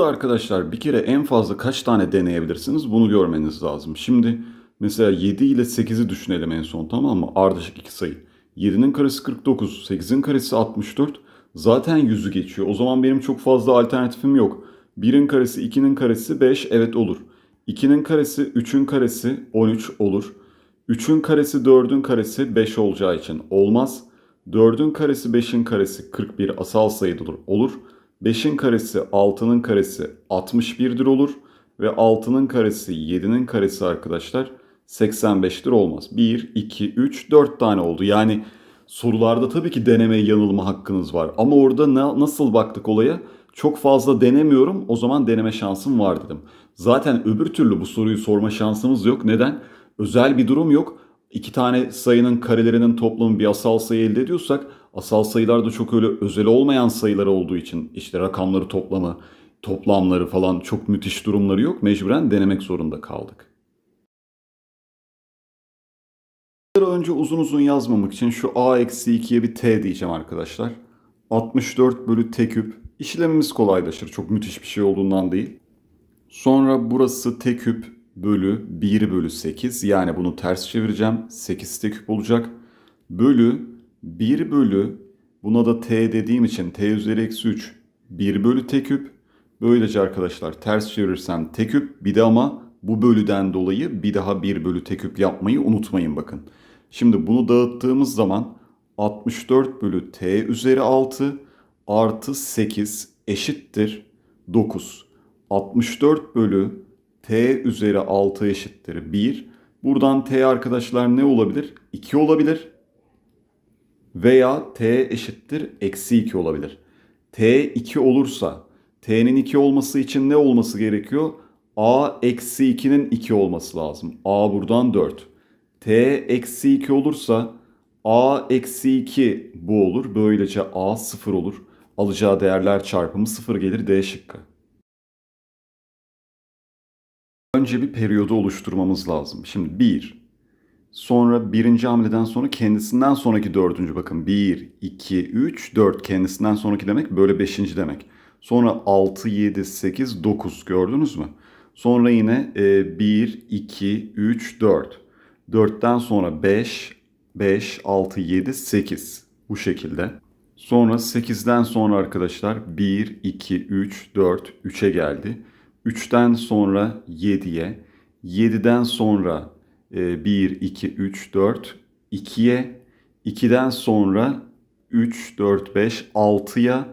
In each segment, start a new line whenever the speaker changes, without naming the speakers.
Burada arkadaşlar bir kere en fazla kaç tane deneyebilirsiniz bunu görmeniz lazım. Şimdi mesela 7 ile 8'i düşünelim en son tamam mı? Ardışık iki sayı. 7'nin karesi 49, 8'in karesi 64. Zaten 100'ü geçiyor. O zaman benim çok fazla alternatifim yok. 1'in karesi 2'nin karesi 5 evet olur. 2'nin karesi 3'ün karesi 13 olur. 3'ün karesi 4'ün karesi 5 olacağı için olmaz. 4'ün karesi 5'in karesi 41 asal sayıdır olur. 5'in karesi 6'nın karesi 61'dir olur. Ve 6'nın karesi 7'nin karesi arkadaşlar 85'tir olmaz. 1, 2, 3, 4 tane oldu. Yani sorularda tabii ki deneme yanılma hakkınız var. Ama orada na nasıl baktık olaya? Çok fazla denemiyorum o zaman deneme şansım var dedim. Zaten öbür türlü bu soruyu sorma şansımız yok. Neden? Özel bir durum yok. İki tane sayının karelerinin toplamı bir asal sayı elde ediyorsak Asal sayılar da çok öyle özel olmayan sayılar olduğu için işte rakamları toplama, toplamları falan çok müthiş durumları yok. Mecburen denemek zorunda kaldık. Önce uzun uzun yazmamak için şu a-2'ye bir t diyeceğim arkadaşlar. 64 bölü t küp. İşlemimiz kolaylaşır. Çok müthiş bir şey olduğundan değil. Sonra burası t küp bölü 1 bölü 8. Yani bunu ters çevireceğim. 8 t küp olacak. Bölü 1 bölü buna da t dediğim için t üzeri eksi 3 1 bölü t küp. Böylece arkadaşlar ters çevirirsem t küp bir de ama bu bölüden dolayı bir daha 1 bölü t küp yapmayı unutmayın bakın. Şimdi bunu dağıttığımız zaman 64 bölü t üzeri 6 artı 8 eşittir 9. 64 bölü t üzeri 6 eşittir 1. Buradan t arkadaşlar ne olabilir? 2 olabilir veya t eşittir eksi 2 olabilir. t 2 olursa t'nin 2 olması için ne olması gerekiyor? a eksi 2'nin 2 olması lazım. a buradan 4. t eksi 2 olursa a eksi 2 bu olur. Böylece a 0 olur. Alacağı değerler çarpımı 0 gelir D şıkkı. Önce bir periyodu oluşturmamız lazım. Şimdi 1, Sonra birinci hamleden sonra kendisinden sonraki dördüncü bakın. Bir, iki, üç, dört kendisinden sonraki demek böyle beşinci demek. Sonra altı, yedi, sekiz, dokuz gördünüz mü? Sonra yine e, 1, 2, 3, 4. 4'ten sonra 5, 5, 6, 7, 8 bu şekilde. Sonra 8'den sonra arkadaşlar 1, 2, 3, 4, 3'e geldi. 3'ten sonra 7'ye, 7'den sonra e, 1, 2, 3, 4, 2'ye, 2'den sonra 3, 4, 5, 6'ya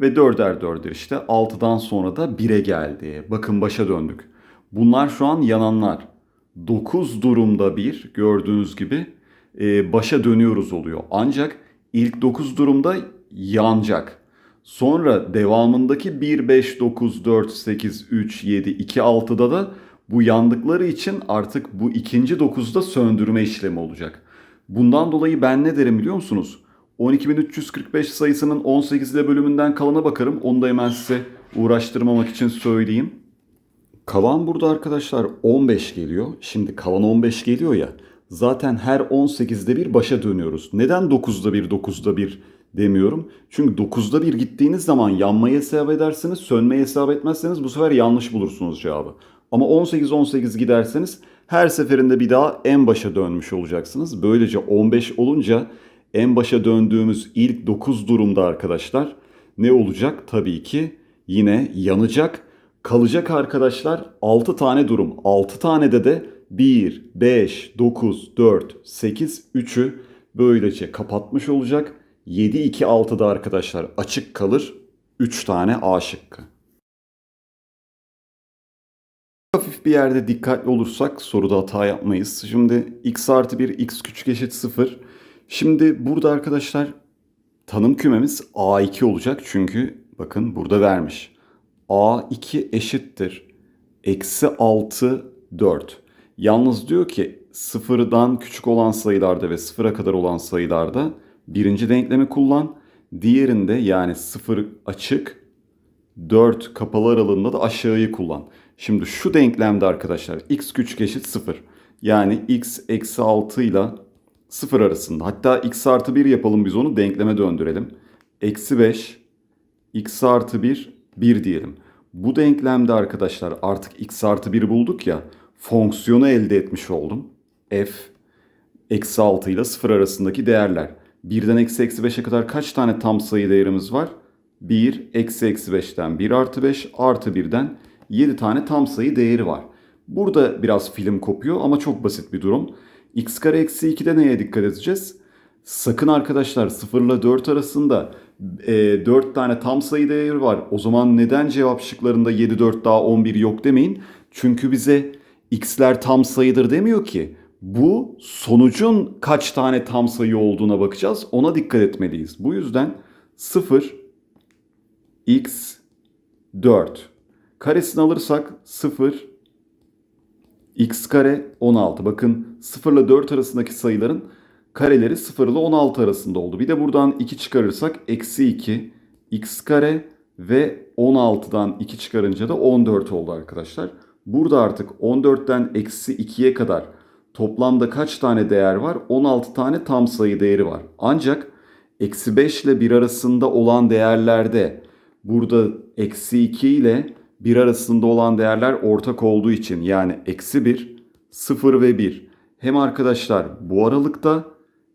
ve 4'er 4'er işte 6'dan sonra da 1'e geldi. Bakın başa döndük. Bunlar şu an yananlar. 9 durumda bir gördüğünüz gibi e, başa dönüyoruz oluyor. Ancak ilk 9 durumda yanacak. Sonra devamındaki 1, 5, 9, 4, 8, 3, 7, 2, 6'da da bu yandıkları için artık bu ikinci dokuzda söndürme işlemi olacak. Bundan dolayı ben ne derim biliyor musunuz? 12.345 sayısının 18 ile bölümünden kalana bakarım. Onu da hemen size uğraştırmamak için söyleyeyim. Kalan burada arkadaşlar 15 geliyor. Şimdi kalan 15 geliyor ya. Zaten her 18'de bir başa dönüyoruz. Neden 9'da bir 9'da bir demiyorum. Çünkü 9'da bir gittiğiniz zaman yanmayı hesap edersiniz. Sönmeyi hesap etmezseniz bu sefer yanlış bulursunuz cevabı. Ama 18-18 giderseniz her seferinde bir daha en başa dönmüş olacaksınız. Böylece 15 olunca en başa döndüğümüz ilk 9 durumda arkadaşlar ne olacak? Tabii ki yine yanacak. Kalacak arkadaşlar 6 tane durum. 6 tane de de 1, 5, 9, 4, 8, 3'ü böylece kapatmış olacak. 7, 2, 6 da arkadaşlar açık kalır. 3 tane A şıkkı. bir yerde dikkatli olursak soruda hata yapmayız. Şimdi x artı 1 x küçük eşit 0. Şimdi burada arkadaşlar tanım kümemiz a2 olacak. Çünkü bakın burada vermiş. a2 eşittir. Eksi 6 4. Yalnız diyor ki sıfırdan küçük olan sayılarda ve sıfıra kadar olan sayılarda birinci denklemi kullan. Diğerinde yani sıfır açık 4 kapalı aralığında da aşağıyı kullan. Şimdi şu denklemde arkadaşlar x küçük eşit 0. Yani x eksi 6 ile 0 arasında. Hatta x artı 1 yapalım biz onu denkleme döndürelim. Eksi 5 x artı 1 1 diyelim. Bu denklemde arkadaşlar artık x artı 1 bulduk ya fonksiyonu elde etmiş oldum. f eksi 6 ile 0 arasındaki değerler. 1'den eksi eksi 5'e kadar kaç tane tam sayı değerimiz var? 1 eksi eksi 5'ten 1 artı 5 artı 1'den 7 tane tam sayı değeri var. Burada biraz film kopuyor ama çok basit bir durum. x kare eksi 2'de neye dikkat edeceğiz? Sakın arkadaşlar 0 ile 4 arasında e, 4 tane tam sayı değeri var. O zaman neden cevap şıklarında 7, 4 daha 11 yok demeyin. Çünkü bize x'ler tam sayıdır demiyor ki. Bu sonucun kaç tane tam sayı olduğuna bakacağız. Ona dikkat etmeliyiz. Bu yüzden 0, x, 4. Karesini alırsak 0, x kare 16. Bakın 0 ile 4 arasındaki sayıların kareleri 0 ile 16 arasında oldu. Bir de buradan 2 çıkarırsak eksi 2 x kare ve 16'dan 2 çıkarınca da 14 oldu arkadaşlar. Burada artık 14'ten eksi 2'ye kadar toplamda kaç tane değer var? 16 tane tam sayı değeri var. Ancak eksi 5 ile 1 arasında olan değerlerde burada eksi 2 ile 1 arasında olan değerler ortak olduğu için yani eksi 1, 0 ve 1. Hem arkadaşlar bu aralıkta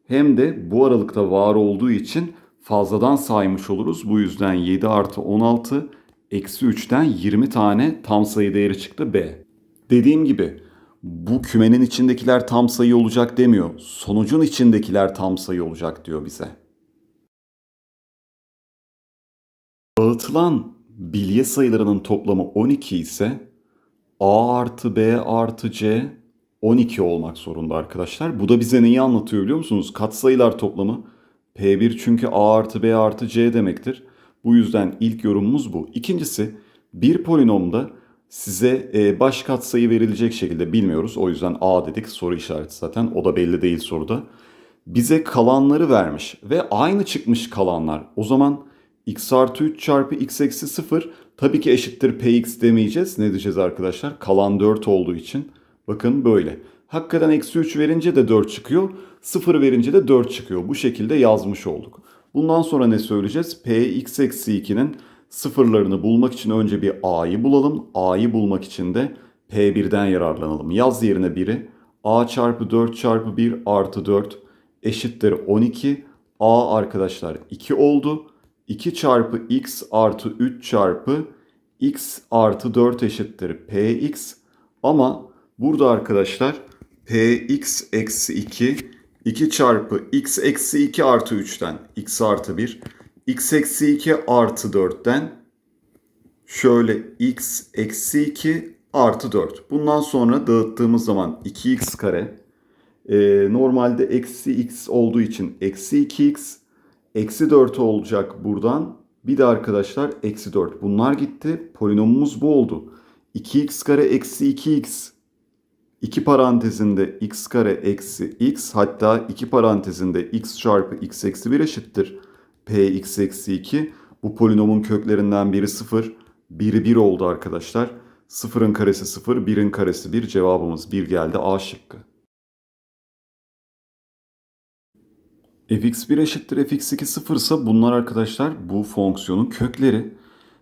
hem de bu aralıkta var olduğu için fazladan saymış oluruz. Bu yüzden 7 artı 16 eksi 3'ten 20 tane tam sayı değeri çıktı B. Dediğim gibi bu kümenin içindekiler tam sayı olacak demiyor. Sonucun içindekiler tam sayı olacak diyor bize. Dağıtılan bilye sayılarının toplamı 12 ise A artı B artı C 12 olmak zorunda arkadaşlar. Bu da bize neyi anlatıyor biliyor musunuz? Katsayılar toplamı P1 çünkü A artı B artı C demektir. Bu yüzden ilk yorumumuz bu. İkincisi bir polinomda size e, baş katsayı verilecek şekilde bilmiyoruz. O yüzden A dedik soru işareti zaten o da belli değil soruda. Bize kalanları vermiş ve aynı çıkmış kalanlar. O zaman x artı 3 çarpı x eksi 0 tabii ki eşittir px demeyeceğiz. Ne diyeceğiz arkadaşlar? Kalan 4 olduğu için. Bakın böyle. Hakikaten eksi 3 verince de 4 çıkıyor. 0 verince de 4 çıkıyor. Bu şekilde yazmış olduk. Bundan sonra ne söyleyeceğiz? px eksi 2'nin sıfırlarını bulmak için önce bir a'yı bulalım. a'yı bulmak için de p1'den yararlanalım. Yaz yerine 1'i. a çarpı 4 çarpı 1 artı 4 eşittir 12. a arkadaşlar 2 oldu. 2 çarpı x artı 3 çarpı x artı 4 eşittir px. Ama burada arkadaşlar px eksi 2 2 çarpı x eksi 2 artı 3'ten x artı 1 x eksi 2 artı 4'ten şöyle x eksi 2 artı 4. Bundan sonra dağıttığımız zaman 2x kare e, normalde eksi x olduğu için eksi 2x Eksi 4 olacak buradan. Bir de arkadaşlar eksi 4. Bunlar gitti. Polinomumuz bu oldu. 2x kare eksi 2x. 2 parantezinde x kare eksi x hatta 2 parantezinde x çarpı x eksi 1 eşittir. p x eksi 2. Bu polinomun köklerinden biri 0. Biri 1 oldu arkadaşlar. 0'ın karesi 0, 1'in karesi 1. Cevabımız 1 geldi A şıkkı. fx1 eşittir fx2 sıfırsa bunlar arkadaşlar bu fonksiyonun kökleri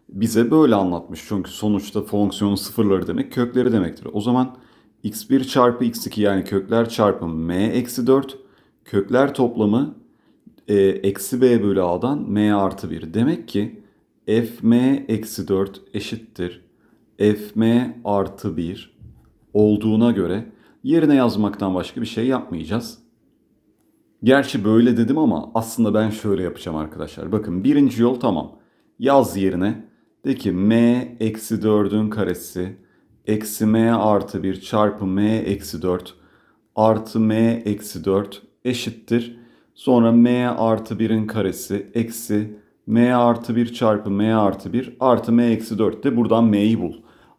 bize böyle anlatmış. Çünkü sonuçta fonksiyonun sıfırları demek kökleri demektir. O zaman x1 çarpı x2 yani kökler çarpımı m eksi 4 kökler toplamı e, eksi b bölü a'dan m artı 1. Demek ki f m eksi 4 eşittir f m artı 1 olduğuna göre yerine yazmaktan başka bir şey yapmayacağız. Gerçi böyle dedim ama aslında ben şöyle yapacağım arkadaşlar. Bakın birinci yol tamam. Yaz yerine de ki m eksi 4'ün karesi eksi m artı 1 çarpı m eksi 4 artı m eksi 4 eşittir. Sonra m artı 1'in karesi eksi m artı 1 çarpı m artı 1 artı m eksi 4 de buradan m'yi bul.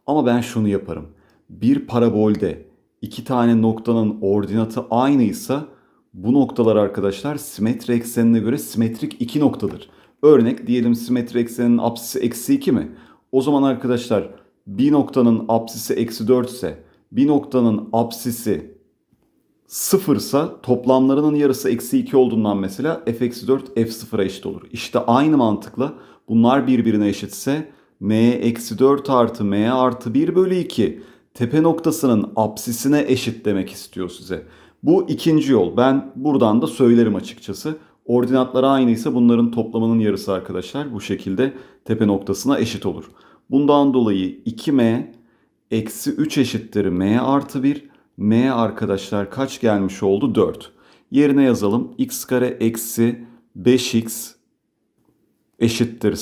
Ama ben şunu yaparım. Bir parabolde iki tane noktanın ordinatı aynıysa bu noktalar arkadaşlar simetri eksenine göre simetrik iki noktadır. Örnek diyelim simetri eksenin apsisi eksi 2 mi? O zaman arkadaşlar bir noktanın apsisi eksi 4 ise bir noktanın apsisi sıfırsa toplamlarının yarısı eksi 2 olduğundan mesela f eksi 4 f sıfıra eşit olur. İşte aynı mantıkla bunlar birbirine eşitse m eksi 4 artı m artı 1 bölü 2 tepe noktasının apsisine eşit demek istiyor size. Bu ikinci yol. Ben buradan da söylerim açıkçası. Ordinatları aynıysa bunların toplamının yarısı arkadaşlar bu şekilde tepe noktasına eşit olur. Bundan dolayı 2m eksi 3 eşittir m artı 1. m arkadaşlar kaç gelmiş oldu? 4. Yerine yazalım x kare eksi 5x eşittir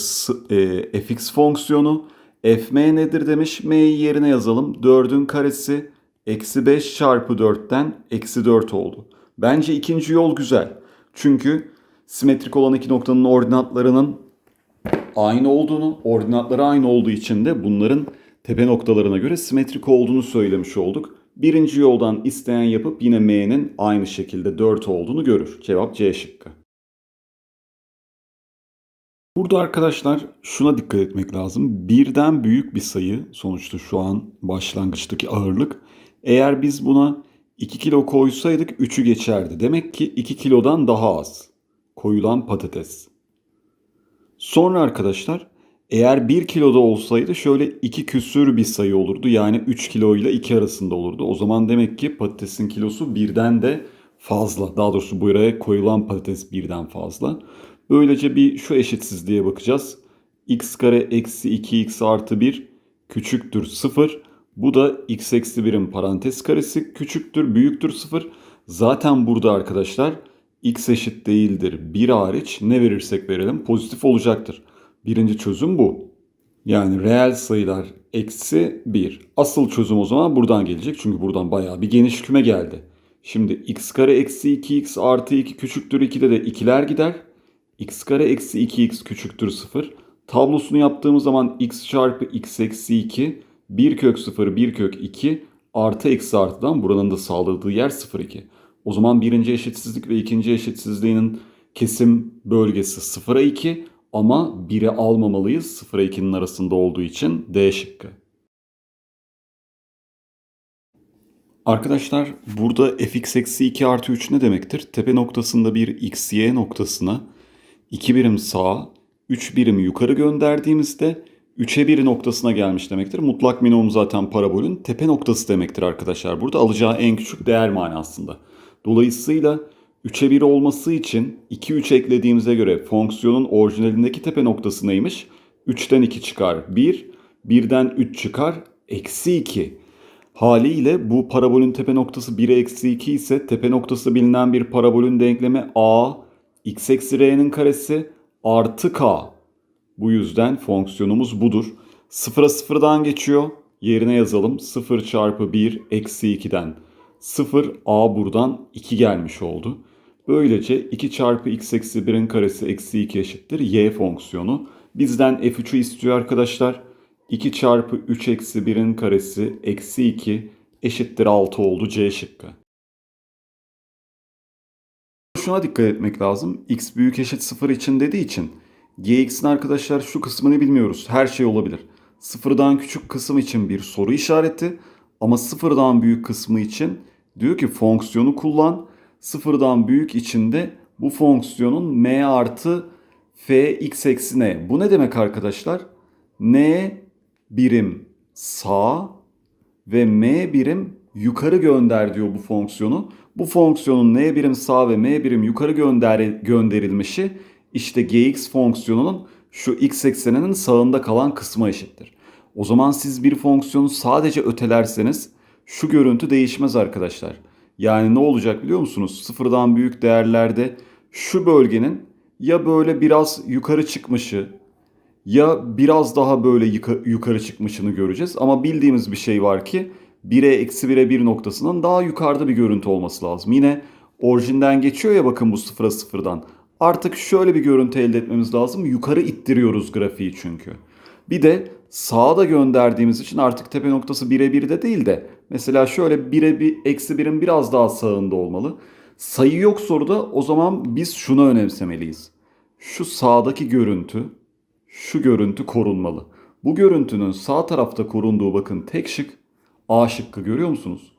e, fx fonksiyonu. fm nedir demiş. m'yi yerine yazalım. 4'ün karesi Eksi 5 çarpı 4'ten eksi 4 oldu. Bence ikinci yol güzel. Çünkü simetrik olan iki noktanın ordinatlarının aynı olduğunu, ordinatları aynı olduğu için de bunların tepe noktalarına göre simetrik olduğunu söylemiş olduk. Birinci yoldan isteyen yapıp yine m'nin aynı şekilde 4 olduğunu görür. Cevap C şıkkı. Burada arkadaşlar şuna dikkat etmek lazım. Birden büyük bir sayı sonuçta şu an başlangıçtaki ağırlık eğer biz buna 2 kilo koysaydık 3'ü geçerdi. Demek ki 2 kilodan daha az koyulan patates. Sonra arkadaşlar eğer 1 kiloda olsaydı şöyle 2 küsür bir sayı olurdu. Yani 3 kilo ile 2 arasında olurdu. O zaman demek ki patatesin kilosu birden de fazla. Daha doğrusu bu araya koyulan patates birden fazla. Böylece bir şu eşitsizliğe bakacağız. x kare eksi 2x artı 1 küçüktür 0. Bu da x eksi 1'in parantez karesi küçüktür, büyüktür 0. Zaten burada arkadaşlar x eşit değildir 1 hariç ne verirsek verelim pozitif olacaktır. Birinci çözüm bu. Yani reel sayılar eksi 1. Asıl çözüm o zaman buradan gelecek. Çünkü buradan bayağı bir geniş küme geldi. Şimdi x kare eksi 2x artı 2 küçüktür 2'de de 2'ler gider. x kare eksi 2x küçüktür 0. Tablosunu yaptığımız zaman x çarpı x eksi 2 1 kök 0 1 kök 2 artı eksi artıdan buranın da sağladığı yer 0 2. O zaman birinci eşitsizlik ve ikinci eşitsizliğinin kesim bölgesi 0'a 2 ama 1'e almamalıyız 0'a 2'nin arasında olduğu için D şıkkı. Arkadaşlar burada fx eksi 2 artı 3 ne demektir? Tepe noktasında bir x, y noktasına 2 birim sağa, 3 birim yukarı gönderdiğimizde 3'e 1 noktasına gelmiş demektir. Mutlak minimum zaten parabolün tepe noktası demektir arkadaşlar. Burada alacağı en küçük değer manasında. Dolayısıyla 3'e 1 olması için 2 3 eklediğimize göre fonksiyonun orijinalindeki tepe noktası neymiş? 3'ten 2 çıkar 1, 1'den 3 çıkar eksi 2. Haliyle bu parabolün tepe noktası 1'e eksi 2 ise tepe noktası bilinen bir parabolün denklemi a x eksi r'nin karesi artı k bu yüzden fonksiyonumuz budur. Sıfıra sıfırdan geçiyor. Yerine yazalım 0 çarpı 1 eksi 2'den. 0 a buradan 2 gelmiş oldu. Böylece 2 çarpı x eksi 1'in karesi eksi 2 eşittir y fonksiyonu. Bizden f3'ü istiyor arkadaşlar. 2 çarpı 3 eksi 1'in karesi eksi 2 eşittir 6 oldu c şıkkı. Şuna dikkat etmek lazım. x büyük eşit 0 için dediği için Gx'in arkadaşlar şu kısmını bilmiyoruz. Her şey olabilir. Sıfırdan küçük kısım için bir soru işareti ama sıfırdan büyük kısmı için diyor ki fonksiyonu kullan. Sıfırdan büyük içinde bu fonksiyonun m artı f x eksi n. Bu ne demek arkadaşlar? n birim sağ ve m birim yukarı gönder diyor bu fonksiyonu. Bu fonksiyonun n birim sağ ve m birim yukarı gönder gönderilmişi işte gx fonksiyonunun şu x ekseninin sağında kalan kısmı eşittir. O zaman siz bir fonksiyonu sadece ötelerseniz şu görüntü değişmez arkadaşlar. Yani ne olacak biliyor musunuz? Sıfırdan büyük değerlerde şu bölgenin ya böyle biraz yukarı çıkmışı ya biraz daha böyle yukarı çıkmışını göreceğiz. Ama bildiğimiz bir şey var ki 1'e eksi 1'e 1 noktasının daha yukarıda bir görüntü olması lazım. Yine orijinden geçiyor ya bakın bu sıfıra sıfırdan. Artık şöyle bir görüntü elde etmemiz lazım. Yukarı ittiriyoruz grafiği çünkü. Bir de sağa da gönderdiğimiz için artık tepe noktası birebir de değil de mesela şöyle bire bir eksi birin biraz daha sağında olmalı. Sayı yok soruda o zaman biz şunu önemsemeliyiz. Şu sağdaki görüntü, şu görüntü korunmalı. Bu görüntünün sağ tarafta korunduğu bakın tek şık A şıkkı görüyor musunuz?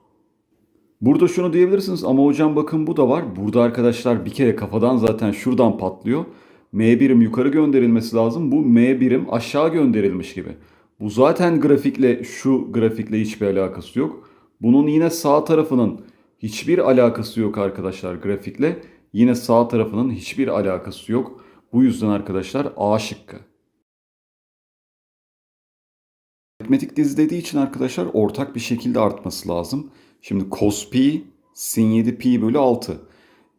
Burada şunu diyebilirsiniz ama hocam bakın bu da var. Burada arkadaşlar bir kere kafadan zaten şuradan patlıyor. M birim yukarı gönderilmesi lazım. Bu M birim aşağı gönderilmiş gibi. Bu zaten grafikle şu grafikle hiçbir alakası yok. Bunun yine sağ tarafının hiçbir alakası yok arkadaşlar grafikle. Yine sağ tarafının hiçbir alakası yok. Bu yüzden arkadaşlar A şıkkı. Aritmetik dizilediği için arkadaşlar ortak bir şekilde artması lazım. Şimdi cos sin 7 pi bölü 6.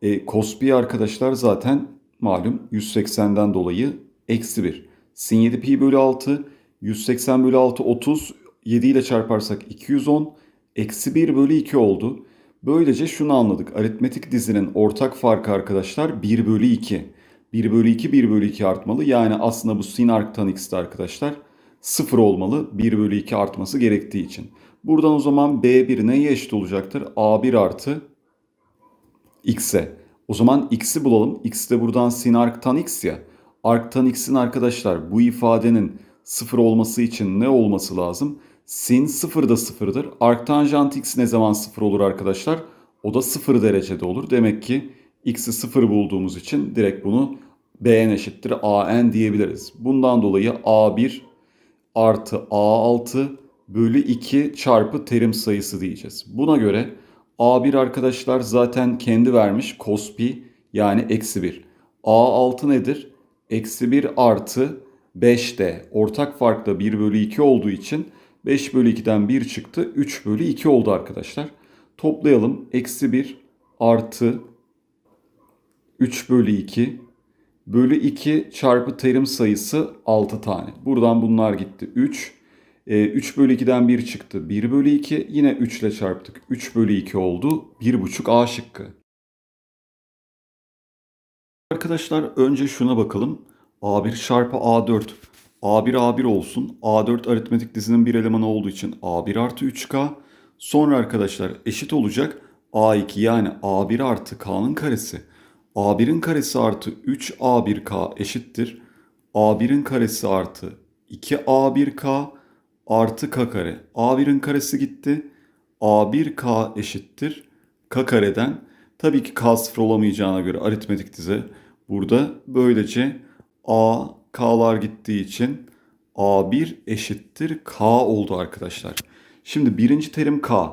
E, cos arkadaşlar zaten malum 180'den dolayı eksi 1. Sin 7 pi bölü 6 180 bölü 6 30 7 ile çarparsak 210 eksi 1 bölü 2 oldu. Böylece şunu anladık. Aritmetik dizinin ortak farkı arkadaşlar 1 bölü 2. 1 bölü 2 1 bölü 2 artmalı. Yani aslında bu sin arc tan x'de arkadaşlar 0 olmalı 1 bölü 2 artması gerektiği için. Buradan o zaman B1 neye eşit olacaktır? A1 artı X'e. O zaman X'i bulalım. X de buradan sin arktan X ya. Arktan X'in arkadaşlar bu ifadenin sıfır olması için ne olması lazım? Sin sıfır da sıfırdır. Arktanjant X ne zaman sıfır olur arkadaşlar? O da sıfır derecede olur. Demek ki X'i sıfır bulduğumuz için direkt bunu Bn eşittir An diyebiliriz. Bundan dolayı A1 artı A6 bölü 2 çarpı terim sayısı diyeceğiz. Buna göre A1 arkadaşlar zaten kendi vermiş cos pi yani eksi 1. A6 nedir? Eksi 1 artı 5D. Ortak farkta 1 bölü 2 olduğu için 5 bölü 2'den 1 çıktı. 3 bölü 2 oldu arkadaşlar. Toplayalım. Eksi 1 artı 3 bölü 2 bölü 2 çarpı terim sayısı 6 tane. Buradan bunlar gitti. 3 e, ee, 3 bölü 2'den 1 çıktı. 1 bölü 2 yine 3 ile çarptık. 3 bölü 2 oldu. 1,5 A şıkkı. Arkadaşlar önce şuna bakalım. A1 çarpı A4. A1 A1 olsun. A4 aritmetik dizinin bir elemanı olduğu için A1 artı 3K. Sonra arkadaşlar eşit olacak A2 yani A1 artı K'nın karesi. A1'in karesi artı 3A1K eşittir. A1'in karesi artı 2A1K artı k kare. A1'in karesi gitti. A1k eşittir k kareden. Tabii ki k sıfır olamayacağına göre aritmetik dize burada. Böylece a k'lar gittiği için a1 eşittir k oldu arkadaşlar. Şimdi birinci terim k.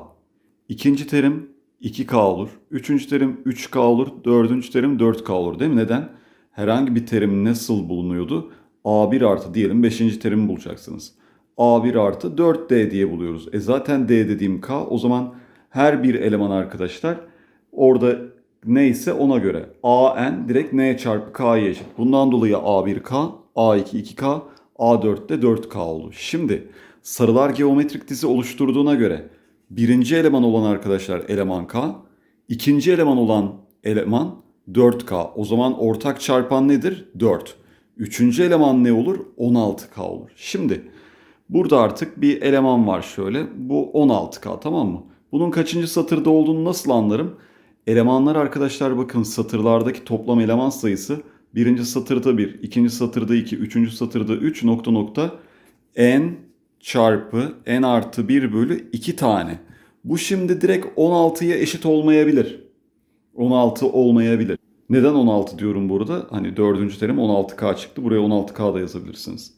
ikinci terim 2k olur. Üçüncü terim 3k olur. Dördüncü terim 4k olur değil mi? Neden? Herhangi bir terim nasıl bulunuyordu? a1 artı diyelim beşinci terimi bulacaksınız. A1 artı 4D diye buluyoruz. E zaten D dediğim K o zaman her bir eleman arkadaşlar orada neyse ona göre AN direkt N çarpı K'ya eşit. Bundan dolayı A1K, A2 2K, A4 de 4K oldu. Şimdi sarılar geometrik dizi oluşturduğuna göre birinci eleman olan arkadaşlar eleman K, ikinci eleman olan eleman 4K. O zaman ortak çarpan nedir? 4. Üçüncü eleman ne olur? 16K olur. Şimdi Burada artık bir eleman var şöyle. Bu 16K tamam mı? Bunun kaçıncı satırda olduğunu nasıl anlarım? Elemanlar arkadaşlar bakın satırlardaki toplam eleman sayısı birinci satırda 1, ikinci satırda 2, üçüncü satırda 3 nokta nokta n çarpı n artı 1 bölü 2 tane. Bu şimdi direkt 16'ya eşit olmayabilir. 16 olmayabilir. Neden 16 diyorum burada? Hani dördüncü terim 16K çıktı. Buraya 16K da yazabilirsiniz.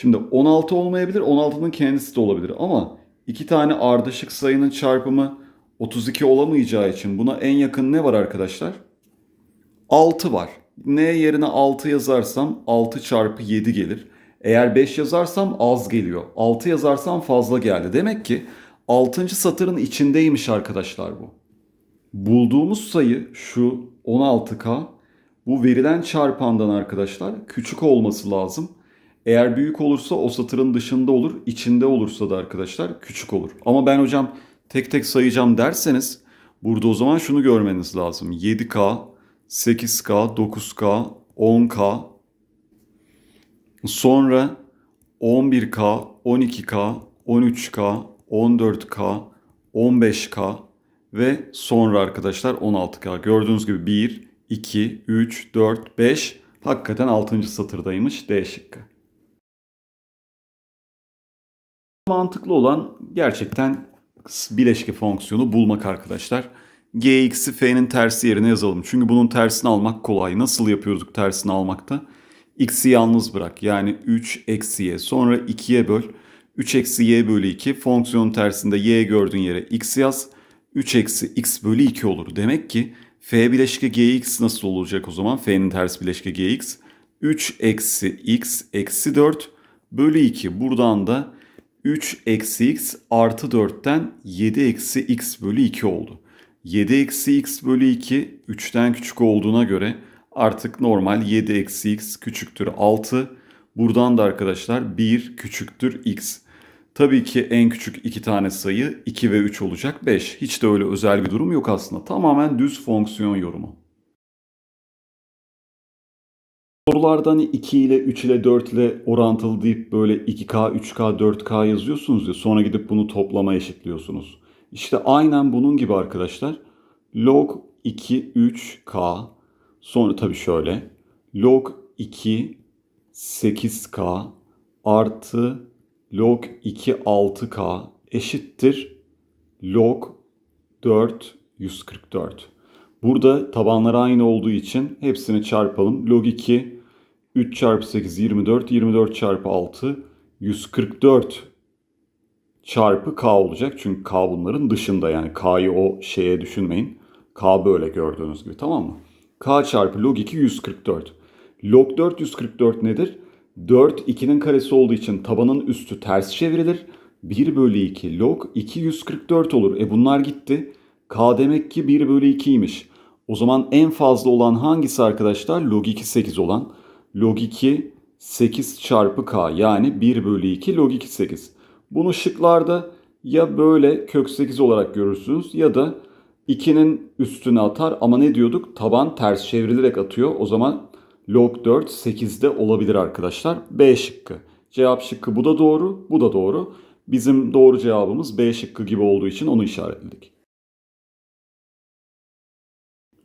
Şimdi 16 olmayabilir, 16'nın kendisi de olabilir ama iki tane ardışık sayının çarpımı 32 olamayacağı için buna en yakın ne var arkadaşlar? 6 var. N yerine 6 yazarsam 6 çarpı 7 gelir. Eğer 5 yazarsam az geliyor. 6 yazarsam fazla geldi. Demek ki 6. satırın içindeymiş arkadaşlar bu. Bulduğumuz sayı şu 16K bu verilen çarpandan arkadaşlar küçük olması lazım. Eğer büyük olursa o satırın dışında olur, içinde olursa da arkadaşlar küçük olur. Ama ben hocam tek tek sayacağım derseniz burada o zaman şunu görmeniz lazım. 7K, 8K, 9K, 10K, sonra 11K, 12K, 13K, 14K, 15K ve sonra arkadaşlar 16K. Gördüğünüz gibi 1, 2, 3, 4, 5 hakikaten 6. satırdaymış D şıkkı. mantıklı olan gerçekten bileşke fonksiyonu bulmak arkadaşlar. Gx'i f'nin tersi yerine yazalım. Çünkü bunun tersini almak kolay. Nasıl yapıyorduk tersini almakta? x'i yalnız bırak. Yani 3 eksi y. Sonra 2'ye böl. 3 eksi y bölü 2. Fonksiyonun tersinde y gördüğün yere x yaz. 3 eksi x bölü 2 olur. Demek ki f bileşke gx nasıl olacak o zaman? f'nin ters bileşke gx. 3 eksi x eksi 4 bölü 2. Buradan da 3 eksi x artı 4'ten 7 eksi x bölü 2 oldu. 7 eksi x bölü 2 3'ten küçük olduğuna göre artık normal 7 eksi x küçüktür 6. Buradan da arkadaşlar 1 küçüktür x. Tabii ki en küçük iki tane sayı 2 ve 3 olacak 5. Hiç de öyle özel bir durum yok aslında. Tamamen düz fonksiyon yorumu. Sorularda hani 2 ile 3 ile 4 ile orantılı deyip böyle 2K, 3K, 4K yazıyorsunuz ya sonra gidip bunu toplama eşitliyorsunuz. İşte aynen bunun gibi arkadaşlar. Log 2, 3K sonra tabii şöyle. Log 2, 8K artı log 2, 6K eşittir log 4, 144. Burada tabanlar aynı olduğu için hepsini çarpalım. Log 2 3 çarpı 8 24. 24 çarpı 6 144 çarpı k olacak. Çünkü k bunların dışında yani k'yı o şeye düşünmeyin. k böyle gördüğünüz gibi tamam mı? k çarpı log 2 144. Log 4 144 nedir? 4 2'nin karesi olduğu için tabanın üstü ters çevrilir. 1 bölü 2 log 2 144 olur. E bunlar gitti. K demek ki 1 bölü 2'ymiş. O zaman en fazla olan hangisi arkadaşlar? Log 2 8 olan log 2 8 çarpı k yani 1 bölü 2 log 2 8. Bunu şıklarda ya böyle kök 8 olarak görürsünüz ya da 2'nin üstüne atar ama ne diyorduk? Taban ters çevrilerek atıyor. O zaman log 4 8'de olabilir arkadaşlar. B şıkkı. Cevap şıkkı bu da doğru, bu da doğru. Bizim doğru cevabımız B şıkkı gibi olduğu için onu işaretledik.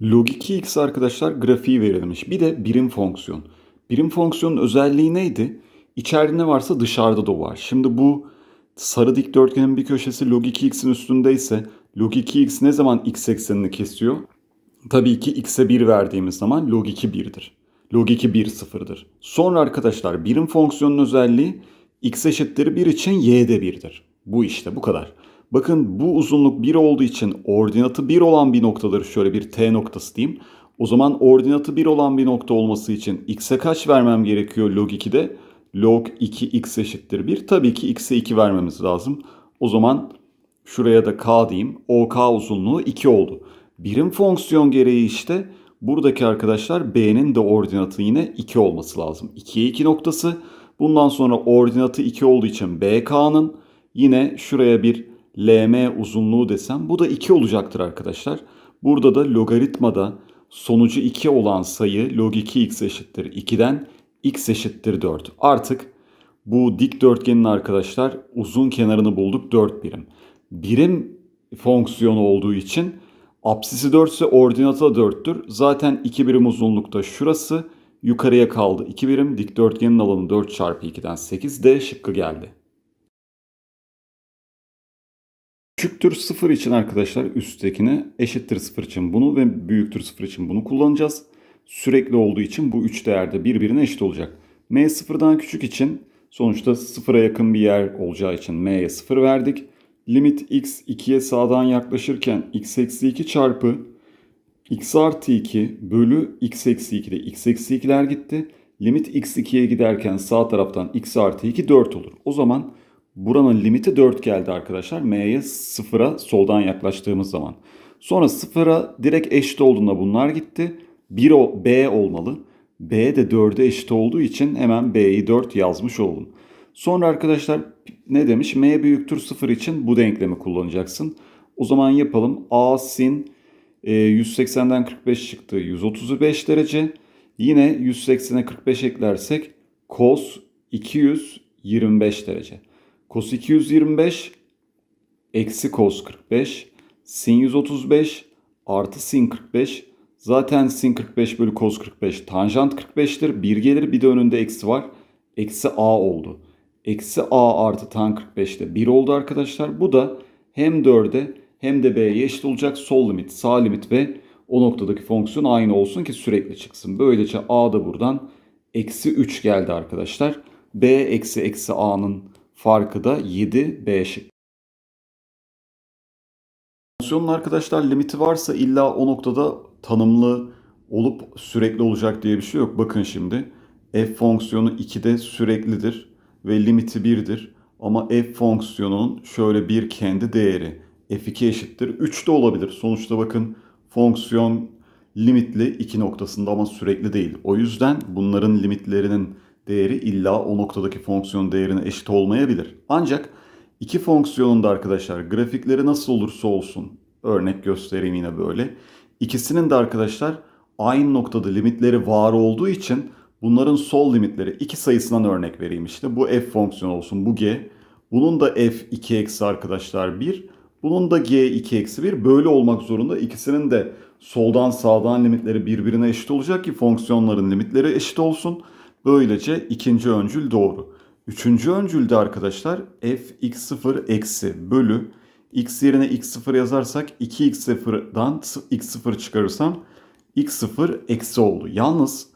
Log 2x arkadaşlar grafiği verilmiş. Bir de birim fonksiyon. Birim fonksiyonun özelliği neydi? İçeride ne varsa dışarıda da var. Şimdi bu sarı dikdörtgenin bir köşesi log 2x'in üstündeyse log 2x ne zaman x eksenini kesiyor? Tabii ki x'e 1 verdiğimiz zaman log 2 1'dir. Log 2 1 sıfırdır. Sonra arkadaşlar birim fonksiyonun özelliği x eşittir 1 için y de 1'dir. Bu işte bu kadar. Bakın bu uzunluk 1 olduğu için ordinatı 1 olan bir noktadır şöyle bir t noktası diyeyim. O zaman ordinatı 1 olan bir nokta olması için x'e kaç vermem gerekiyor log 2'de? Log 2x eşittir 1. Tabii ki x'e 2 vermemiz lazım. O zaman şuraya da k diyeyim. OK uzunluğu 2 oldu. Birim fonksiyon gereği işte buradaki arkadaşlar b'nin de ordinatı yine 2 olması lazım. 2'ye 2 noktası. Bundan sonra ordinatı 2 olduğu için bk'nın yine şuraya bir lm uzunluğu desem bu da 2 olacaktır arkadaşlar. Burada da logaritmada sonucu 2 olan sayı log 2x eşittir 2'den x eşittir 4. Artık bu dikdörtgenin arkadaşlar uzun kenarını bulduk 4 birim. Birim fonksiyonu olduğu için absisi 4 ise ordinatı da 4'tür. Zaten 2 birim uzunlukta şurası yukarıya kaldı. 2 birim dikdörtgenin alanı 4 çarpı 2'den 8 D şıkkı geldi. Küçüktür 0 için arkadaşlar üsttekini, eşittir 0 için bunu ve büyüktür 0 için bunu kullanacağız. Sürekli olduğu için bu 3 değerde birbirine eşit olacak. M 0'dan küçük için sonuçta 0'a yakın bir yer olacağı için M'ye 0 verdik. Limit x 2'ye sağdan yaklaşırken x eksi 2 çarpı x artı 2 bölü x eksi 2'de x eksi 2'ler gitti. Limit x 2'ye giderken sağ taraftan x artı 2 4 olur. O zaman Buranın limiti 4 geldi arkadaşlar. M'ye 0'a soldan yaklaştığımız zaman. Sonra 0'a direkt eşit olduğunda bunlar gitti. 1 o B olmalı. B de 4'e eşit olduğu için hemen B'yi 4 yazmış oldum. Sonra arkadaşlar ne demiş? M büyüktür 0 için bu denklemi kullanacaksın. O zaman yapalım. A sin 180'den e, 45 çıktı 135 derece. Yine 180'e 45 eklersek cos 225 derece. Kos 225 eksi kos 45 sin 135 artı sin 45 zaten sin 45 bölü kos 45 tanjant 45'tir. Bir gelir bir de önünde eksi var. Eksi a oldu. Eksi a artı tan 45'te 1 oldu arkadaşlar. Bu da hem 4'e hem de b'ye eşit olacak. Sol limit sağ limit ve o noktadaki fonksiyon aynı olsun ki sürekli çıksın. Böylece a da buradan eksi 3 geldi arkadaşlar. b eksi eksi a'nın Farkı da 7 B şık. Fonksiyonun arkadaşlar limiti varsa illa o noktada tanımlı olup sürekli olacak diye bir şey yok. Bakın şimdi f fonksiyonu 2'de süreklidir ve limiti 1'dir. Ama f fonksiyonunun şöyle bir kendi değeri f2 eşittir 3 de olabilir. Sonuçta bakın fonksiyon limitli 2 noktasında ama sürekli değil. O yüzden bunların limitlerinin değeri illa o noktadaki fonksiyon değerine eşit olmayabilir. Ancak iki fonksiyonun da arkadaşlar grafikleri nasıl olursa olsun örnek göstereyim yine böyle. İkisinin de arkadaşlar aynı noktada limitleri var olduğu için bunların sol limitleri iki sayısından örnek vereyim işte. Bu f fonksiyonu olsun bu g. Bunun da f 2 eksi arkadaşlar 1. Bunun da g 2 eksi 1 böyle olmak zorunda. İkisinin de soldan sağdan limitleri birbirine eşit olacak ki fonksiyonların limitleri eşit olsun. Böylece ikinci öncül doğru. Üçüncü öncülde arkadaşlar f x0 eksi bölü x yerine x0 yazarsak 2x0'dan x0 çıkarırsam x0 eksi oldu. Yalnız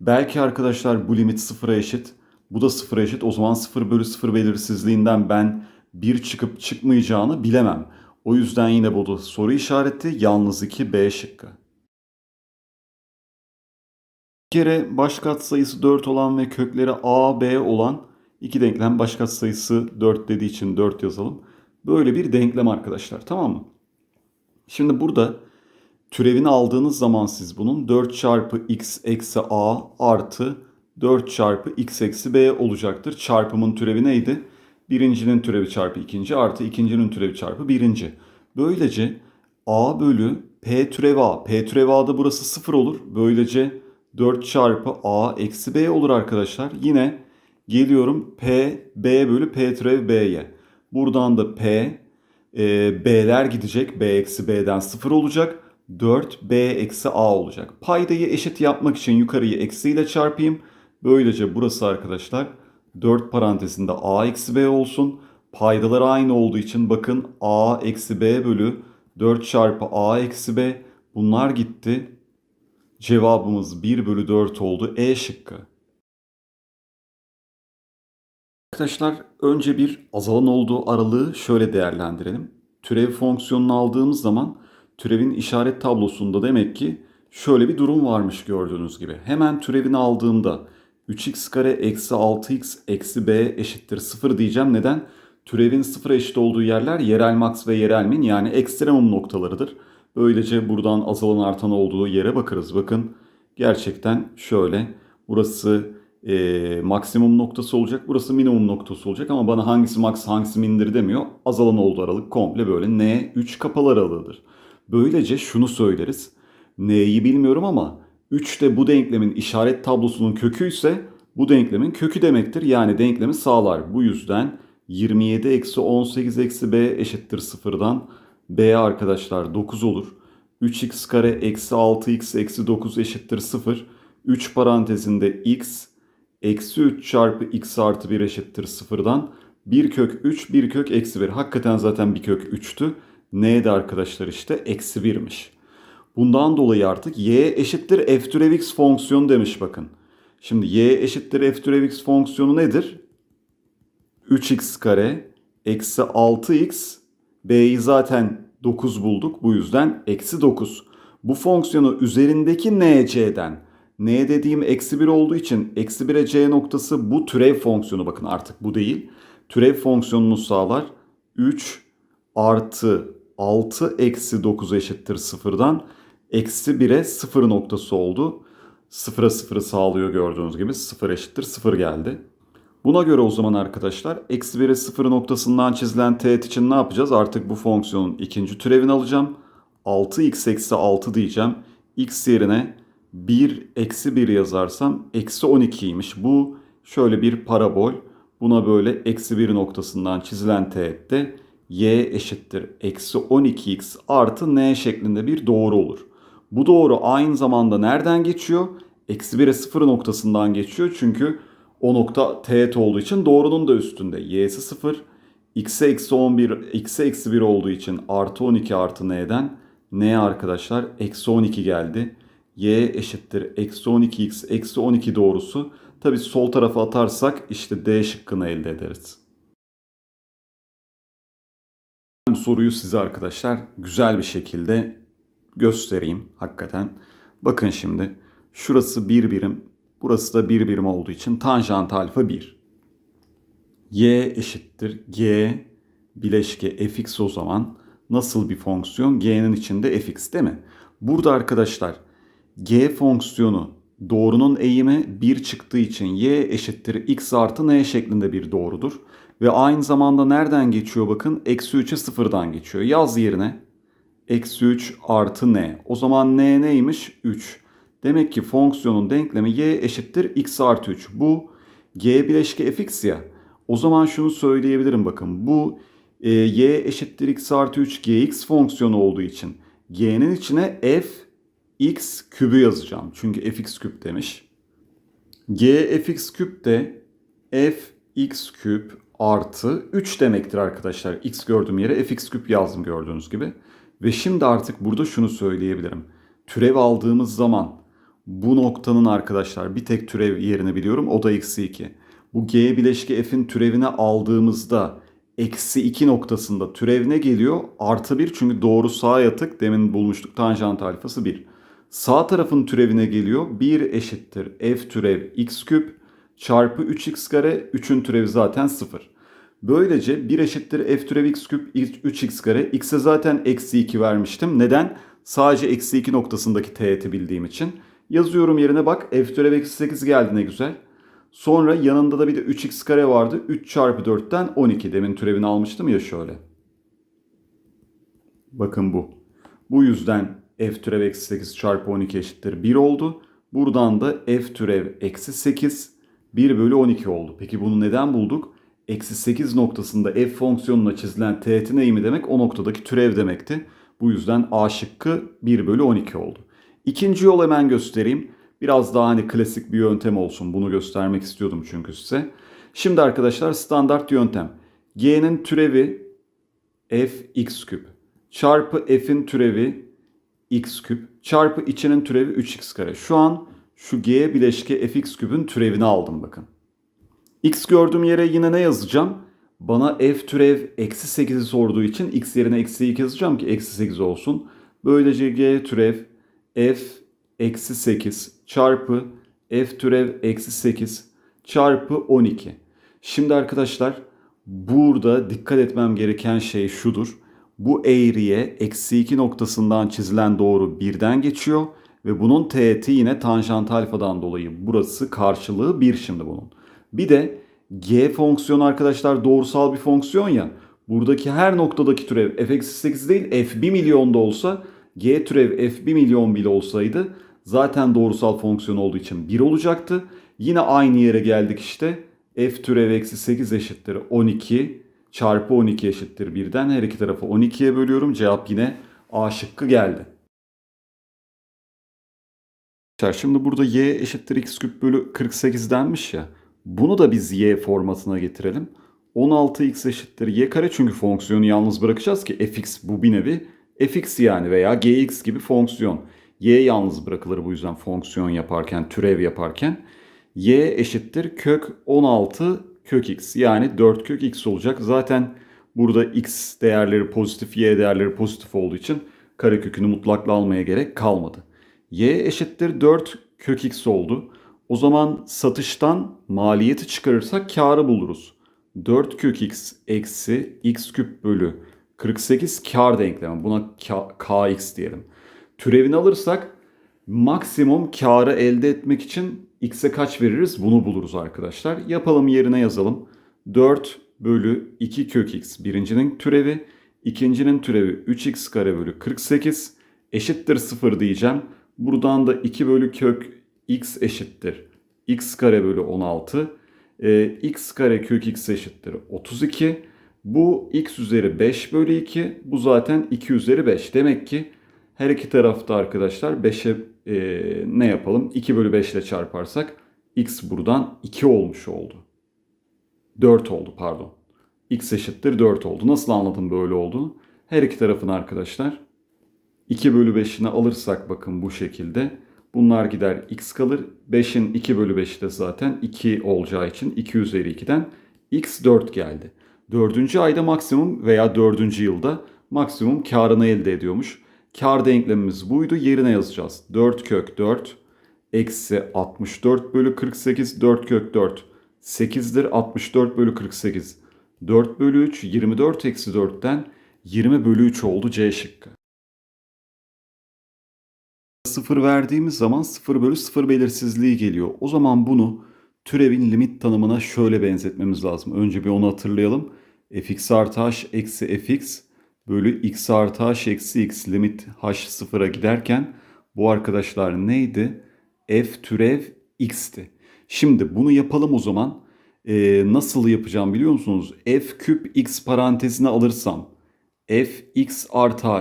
belki arkadaşlar bu limit 0'a eşit. Bu da 0'a eşit. O zaman 0 bölü 0 belirsizliğinden ben 1 çıkıp çıkmayacağını bilemem. O yüzden yine bu da soru işareti yalnız 2 B şıkkı. Bir kere baş sayısı 4 olan ve kökleri a, b olan iki denklem baş sayısı 4 dediği için 4 yazalım. Böyle bir denklem arkadaşlar tamam mı? Şimdi burada türevini aldığınız zaman siz bunun 4 çarpı x eksi a artı 4 çarpı x eksi b olacaktır. Çarpımın türevi neydi? Birincinin türevi çarpı ikinci artı ikincinin türevi çarpı birinci. Böylece a bölü p türevi a. p türev a'da burası sıfır olur. Böylece 4 çarpı a eksi b olur arkadaşlar. Yine geliyorum p b bölü p türev b'ye. Buradan da p e, b'ler gidecek. b eksi b'den 0 olacak. 4b eksi a olacak. Paydayı eşit yapmak için yukarıyı eksiyle çarpayım. Böylece burası arkadaşlar 4 parantezinde a eksi b olsun. Paydalar aynı olduğu için bakın a eksi b bölü 4 çarpı a eksi b bunlar gitti. Cevabımız 1 bölü 4 oldu. E şıkkı. Arkadaşlar önce bir azalan olduğu aralığı şöyle değerlendirelim. Türev fonksiyonunu aldığımız zaman türevin işaret tablosunda demek ki şöyle bir durum varmış gördüğünüz gibi. Hemen türevini aldığımda 3x kare eksi 6x eksi b eşittir 0 diyeceğim. Neden? Türevin 0 eşit olduğu yerler yerel max ve yerel min yani ekstremum noktalarıdır. Böylece buradan azalan artan olduğu yere bakarız. Bakın gerçekten şöyle. Burası e, maksimum noktası olacak. Burası minimum noktası olacak ama bana hangisi max hangisi mindir demiyor. Azalan olduğu aralık komple böyle N3 kapalı aralığıdır. Böylece şunu söyleriz. N'yi bilmiyorum ama 3 de bu denklemin işaret tablosunun kökü ise bu denklemin kökü demektir. Yani denklemi sağlar. Bu yüzden 27 eksi 18 eksi b eşittir sıfırdan B arkadaşlar 9 olur. 3x kare eksi 6x eksi 9 eşittir 0. 3 parantezinde x eksi 3 çarpı x artı 1 eşittir 0'dan 1 kök 3 1 kök eksi 1. Hakikaten zaten bir kök 3'tü. Neydi arkadaşlar işte eksi 1'miş. Bundan dolayı artık y eşittir f türev x fonksiyonu demiş bakın. Şimdi y eşittir f türev x fonksiyonu nedir? 3x kare eksi 6x B'yi zaten 9 bulduk. Bu yüzden eksi 9. Bu fonksiyonu üzerindeki NC'den N dediğim eksi 1 olduğu için eksi 1'e C noktası bu türev fonksiyonu bakın artık bu değil. Türev fonksiyonunu sağlar. 3 artı 6 eksi 9 eşittir 0'dan. Eksi 1'e 0 noktası oldu. 0'a 0'ı sağlıyor gördüğünüz gibi. 0 eşittir 0 geldi. Buna göre o zaman arkadaşlar eksi 1'e 0 noktasından çizilen teğet için ne yapacağız? Artık bu fonksiyonun ikinci türevini alacağım. 6x eksi 6 diyeceğim. x yerine 1 eksi 1 yazarsam eksi 12'ymiş. Bu şöyle bir parabol. Buna böyle eksi 1 noktasından çizilen teğette y eşittir eksi 12x artı n şeklinde bir doğru olur. Bu doğru aynı zamanda nereden geçiyor? Eksi 1'e 0 noktasından geçiyor çünkü o nokta teğet olduğu için doğrunun da üstünde. Y'si 0, x'e eksi 11, x'e eksi 1 olduğu için artı 12 artı n'den n arkadaşlar eksi 12 geldi. y eşittir eksi 12x eksi 12 doğrusu. Tabi sol tarafa atarsak işte d şıkkını elde ederiz. Soruyu size arkadaşlar güzel bir şekilde göstereyim hakikaten. Bakın şimdi şurası bir birim Burası da 1 birim olduğu için tanjant alfa 1. y eşittir g bileşke fx o zaman nasıl bir fonksiyon? g'nin içinde fx değil mi? Burada arkadaşlar g fonksiyonu doğrunun eğimi 1 çıktığı için y eşittir x artı n şeklinde bir doğrudur. Ve aynı zamanda nereden geçiyor bakın? Eksi 3'e sıfırdan geçiyor. Yaz yerine eksi 3 artı n. O zaman n neymiş? 3. Demek ki fonksiyonun denklemi y eşittir x artı 3. Bu g bileşke fx ya. O zaman şunu söyleyebilirim bakın. Bu e, y eşittir x artı 3 gx fonksiyonu olduğu için g'nin içine f x kübü yazacağım. Çünkü fx küp demiş. g fx küp de f x küp artı 3 demektir arkadaşlar. x gördüğüm yere fx küp yazdım gördüğünüz gibi. Ve şimdi artık burada şunu söyleyebilirim. Türev aldığımız zaman bu noktanın arkadaşlar bir tek türev yerini biliyorum. O da eksi 2. Bu g bileşki f'in türevine aldığımızda eksi 2 noktasında türev ne geliyor? Artı 1 çünkü doğru sağ yatık. Demin bulmuştuk tanjant alfası 1. Sağ tarafın türevine geliyor. 1 eşittir f türev x küp çarpı 3x kare. 3'ün türevi zaten 0. Böylece 1 eşittir f türev x küp 3x kare. X'e zaten eksi 2 vermiştim. Neden? Sadece eksi 2 noktasındaki teğeti bildiğim için. Yazıyorum yerine bak f türev eksi 8 geldi ne güzel. Sonra yanında da bir de 3x kare vardı. 3 çarpı 4'ten 12. Demin türevini almıştım ya şöyle. Bakın bu. Bu yüzden f türev eksi 8 çarpı 12 eşittir 1 oldu. Buradan da f türev eksi 8 1 bölü 12 oldu. Peki bunu neden bulduk? Eksi 8 noktasında f fonksiyonuna çizilen teğetin eğimi demek? O noktadaki türev demekti. Bu yüzden a şıkkı 1 bölü 12 oldu. İkinci yol hemen göstereyim. Biraz daha hani klasik bir yöntem olsun. Bunu göstermek istiyordum çünkü size. Şimdi arkadaşlar standart yöntem. G'nin türevi f x küp çarpı f'in türevi x küp çarpı içinin türevi 3x kare. Şu an şu g bileşke f x küpün türevini aldım bakın. x gördüğüm yere yine ne yazacağım? Bana f türev eksi 8'i sorduğu için x yerine eksi 2 yazacağım ki eksi 8 olsun. Böylece g türev f eksi 8 çarpı f türev eksi 8 çarpı 12. Şimdi arkadaşlar burada dikkat etmem gereken şey şudur. Bu eğriye eksi 2 noktasından çizilen doğru birden geçiyor ve bunun teğeti yine tanjant alfadan dolayı burası karşılığı 1 şimdi bunun. Bir de g fonksiyonu arkadaşlar doğrusal bir fonksiyon ya. Buradaki her noktadaki türev f-8 değil f 1 milyonda olsa G türev f 1 milyon bile olsaydı zaten doğrusal fonksiyon olduğu için 1 olacaktı. Yine aynı yere geldik işte. f türev eksi 8 eşittir 12 çarpı 12 eşittir 1'den her iki tarafı 12'ye bölüyorum. Cevap yine A şıkkı geldi. Şimdi burada y eşittir x küp bölü 48 denmiş ya. Bunu da biz y formatına getirelim. 16x eşittir y kare çünkü fonksiyonu yalnız bırakacağız ki fx bu bir nevi fx yani veya gx gibi fonksiyon. y yalnız bırakılır bu yüzden fonksiyon yaparken, türev yaparken. y eşittir kök 16 kök x yani 4 kök x olacak. Zaten burada x değerleri pozitif, y değerleri pozitif olduğu için karekökünü mutlakla almaya gerek kalmadı. y eşittir 4 kök x oldu. O zaman satıştan maliyeti çıkarırsak karı buluruz. 4 kök x eksi x küp bölü 48 kar denklemi. Buna kx diyelim. Türevini alırsak maksimum karı elde etmek için x'e kaç veririz? Bunu buluruz arkadaşlar. Yapalım yerine yazalım. 4 bölü 2 kök x birincinin türevi. ikincinin türevi 3x kare bölü 48 eşittir 0 diyeceğim. Buradan da 2 bölü kök x eşittir. x kare bölü 16. Ee, x kare kök x eşittir 32. Bu x üzeri 5 bölü 2. Bu zaten 2 üzeri 5. Demek ki her iki tarafta arkadaşlar 5'e e, ne yapalım? 2 bölü 5 ile çarparsak x buradan 2 olmuş oldu. 4 oldu pardon. x eşittir 4 oldu. Nasıl anladım böyle olduğunu? Her iki tarafın arkadaşlar 2 bölü 5'ini alırsak bakın bu şekilde. Bunlar gider x kalır. 5'in 2 bölü 5'i de zaten 2 olacağı için 2 üzeri 2'den x 4 geldi. Dördüncü ayda maksimum veya dördüncü yılda maksimum karını elde ediyormuş. Kar denklemimiz buydu. Yerine yazacağız. 4 kök 4 eksi 64 bölü 48 4 kök 4 8'dir 64 bölü 48 4 bölü 3 24 eksi 4'ten 20 bölü 3 oldu C şıkkı. 0 verdiğimiz zaman 0 bölü 0 belirsizliği geliyor. O zaman bunu türevin limit tanımına şöyle benzetmemiz lazım. Önce bir onu hatırlayalım fx artı h eksi fx bölü x artı eksi x limit h sıfıra giderken bu arkadaşlar neydi? f türev x'ti. Şimdi bunu yapalım o zaman. Ee, nasıl yapacağım biliyor musunuz? f küp x parantezine alırsam f x artı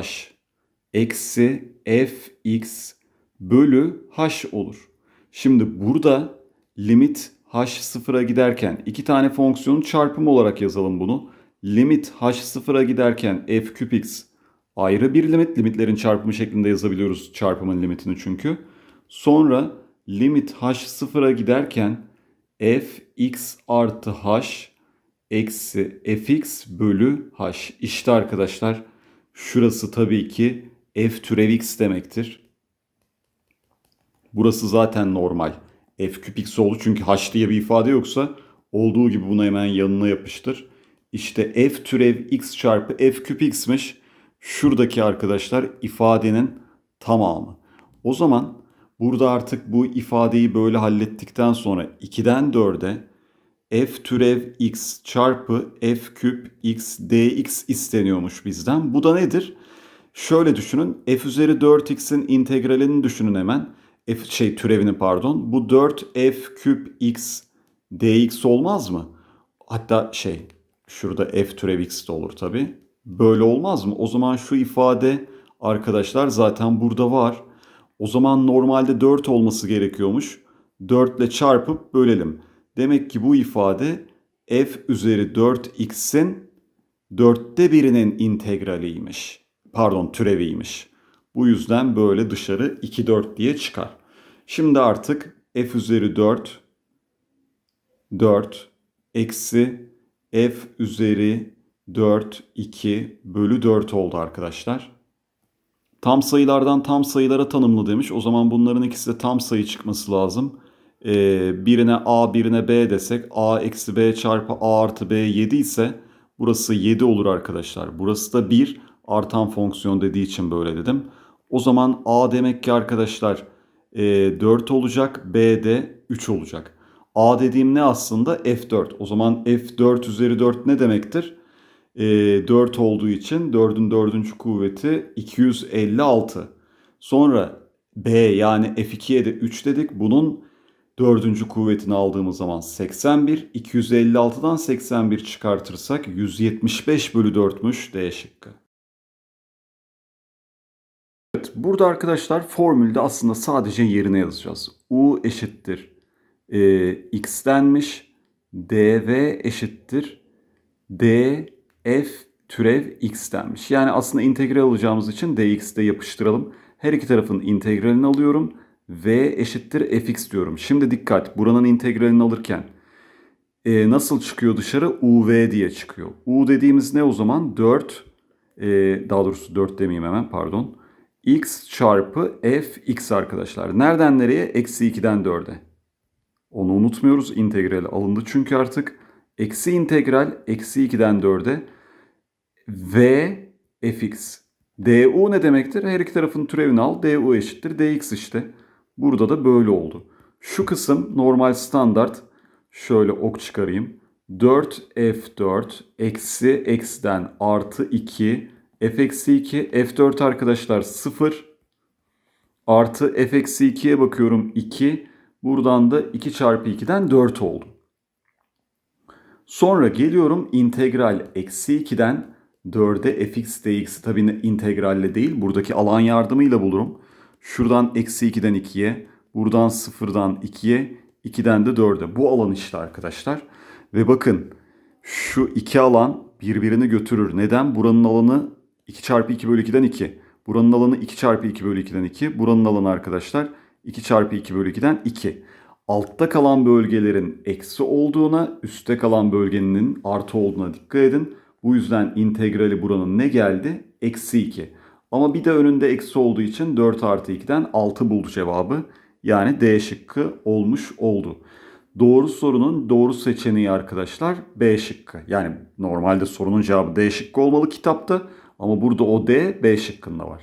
eksi f x bölü h olur. Şimdi burada limit h sıfıra giderken iki tane fonksiyonun çarpımı olarak yazalım bunu limit h sıfıra giderken f küp x ayrı bir limit. Limitlerin çarpımı şeklinde yazabiliyoruz çarpımın limitini çünkü. Sonra limit h sıfıra giderken f x artı h eksi f x bölü h. İşte arkadaşlar şurası tabii ki f türev x demektir. Burası zaten normal. f küp x oldu çünkü h diye bir ifade yoksa olduğu gibi bunu hemen yanına yapıştır işte f türev x çarpı f küp x'miş. Şuradaki arkadaşlar ifadenin tamamı. O zaman burada artık bu ifadeyi böyle hallettikten sonra 2'den 4'e f türev x çarpı f küp x dx isteniyormuş bizden. Bu da nedir? Şöyle düşünün. f üzeri 4x'in integralini düşünün hemen. F, şey türevini pardon. Bu 4 f küp x dx olmaz mı? Hatta şey Şurada f türev x de olur tabi. Böyle olmaz mı? O zaman şu ifade arkadaşlar zaten burada var. O zaman normalde 4 olması gerekiyormuş. 4 ile çarpıp bölelim. Demek ki bu ifade f üzeri 4x'in dörtte birinin integraliymiş. Pardon türeviymiş. Bu yüzden böyle dışarı 2 4 diye çıkar. Şimdi artık f üzeri 4 4 eksi f üzeri 4, 2 bölü 4 oldu arkadaşlar. Tam sayılardan tam sayılara tanımlı demiş. O zaman bunların ikisi de tam sayı çıkması lazım. Ee, birine a birine b desek a eksi b çarpı a artı b 7 ise burası 7 olur arkadaşlar. Burası da 1 artan fonksiyon dediği için böyle dedim. O zaman a demek ki arkadaşlar e, 4 olacak b de 3 olacak. A dediğim ne aslında? F4. O zaman F4 üzeri 4 ne demektir? E, ee, 4 olduğu için 4'ün 4. kuvveti 256. Sonra B yani F2'ye de 3 dedik. Bunun 4. kuvvetini aldığımız zaman 81. 256'dan 81 çıkartırsak 175 bölü 4'müş D şıkkı. Evet, burada arkadaşlar formülde aslında sadece yerine yazacağız. U eşittir e, ee, x'tenmiş dv eşittir df türev x'tenmiş. Yani aslında integral alacağımız için dx'de yapıştıralım. Her iki tarafın integralini alıyorum. v eşittir fx diyorum. Şimdi dikkat buranın integralini alırken e, nasıl çıkıyor dışarı? uv diye çıkıyor. u dediğimiz ne o zaman? 4 e, daha doğrusu 4 demeyeyim hemen pardon. x çarpı f x arkadaşlar. Nereden nereye? Eksi 2'den 4'e. Onu unutmuyoruz. İntegral alındı çünkü artık. Eksi integral eksi 2'den 4'e v fx. du ne demektir? Her iki tarafın türevini al. du eşittir dx işte. Burada da böyle oldu. Şu kısım normal standart. Şöyle ok çıkarayım. 4f4 eksi x'den artı 2 f eksi 2 f4 arkadaşlar 0 artı f eksi 2'ye bakıyorum 2 Buradan da 2 çarpı 2'den 4 oldu. Sonra geliyorum integral eksi 2'den 4'e fx dx'i tabi integralle değil buradaki alan yardımıyla bulurum. Şuradan eksi 2'den 2'ye, buradan 0'dan 2'ye, 2'den de 4'e. Bu alan işte arkadaşlar. Ve bakın şu iki alan birbirini götürür. Neden? Buranın alanı 2 çarpı 2 bölü 2'den 2. Buranın alanı 2 çarpı 2 bölü 2'den 2. Buranın alanı arkadaşlar 2 2 çarpı 2 bölü 2'den 2. Altta kalan bölgelerin eksi olduğuna, üstte kalan bölgenin artı olduğuna dikkat edin. Bu yüzden integrali buranın ne geldi? Eksi 2. Ama bir de önünde eksi olduğu için 4 artı 2'den 6 buldu cevabı. Yani D şıkkı olmuş oldu. Doğru sorunun doğru seçeneği arkadaşlar B şıkkı. Yani normalde sorunun cevabı D şıkkı olmalı kitapta ama burada o D B şıkkında var.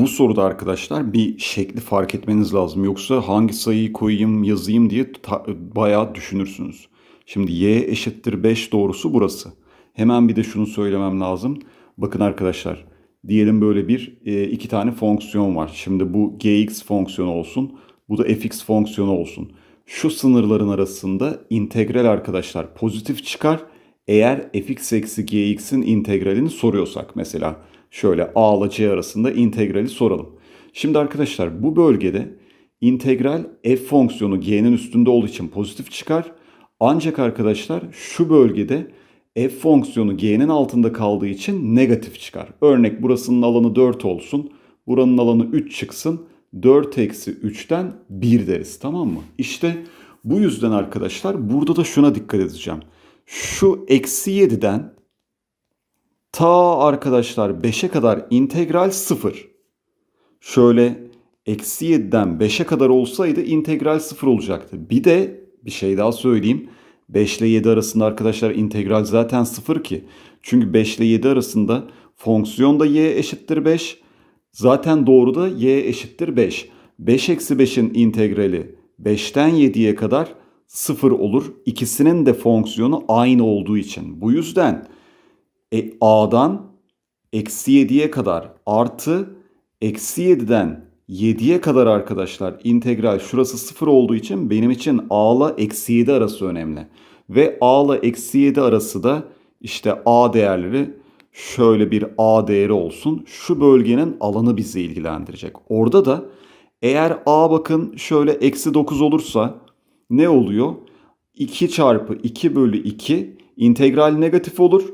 Bu soruda arkadaşlar bir şekli fark etmeniz lazım. Yoksa hangi sayıyı koyayım yazayım diye bayağı düşünürsünüz. Şimdi y eşittir 5 doğrusu burası. Hemen bir de şunu söylemem lazım. Bakın arkadaşlar diyelim böyle bir e, iki tane fonksiyon var. Şimdi bu gx fonksiyonu olsun. Bu da fx fonksiyonu olsun. Şu sınırların arasında integral arkadaşlar pozitif çıkar. Eğer fx eksi gx'in integralini soruyorsak mesela. Şöyle a ile c arasında integrali soralım. Şimdi arkadaşlar bu bölgede integral f fonksiyonu g'nin üstünde olduğu için pozitif çıkar. Ancak arkadaşlar şu bölgede f fonksiyonu g'nin altında kaldığı için negatif çıkar. Örnek burasının alanı 4 olsun. Buranın alanı 3 çıksın. 4 eksi 3'ten 1 deriz tamam mı? İşte bu yüzden arkadaşlar burada da şuna dikkat edeceğim. Şu eksi 7'den ta arkadaşlar 5'e kadar integral 0. Şöyle eksi 7'den 5'e kadar olsaydı integral 0 olacaktı. Bir de bir şey daha söyleyeyim. 5 ile 7 arasında arkadaşlar integral zaten 0 ki. Çünkü 5 ile 7 arasında fonksiyonda y eşittir 5. Zaten doğru y eşittir 5. 5 eksi 5'in integrali 5'ten 7'ye kadar 0 olur. İkisinin de fonksiyonu aynı olduğu için. Bu yüzden e, A'dan eksi 7'ye kadar artı eksi 7'den 7'ye kadar arkadaşlar integral şurası 0 olduğu için benim için A ile eksi 7 arası önemli. Ve A ile eksi 7 arası da işte A değerleri şöyle bir A değeri olsun. Şu bölgenin alanı bizi ilgilendirecek. Orada da eğer A bakın şöyle eksi 9 olursa ne oluyor? 2 çarpı 2 bölü 2 integral negatif olur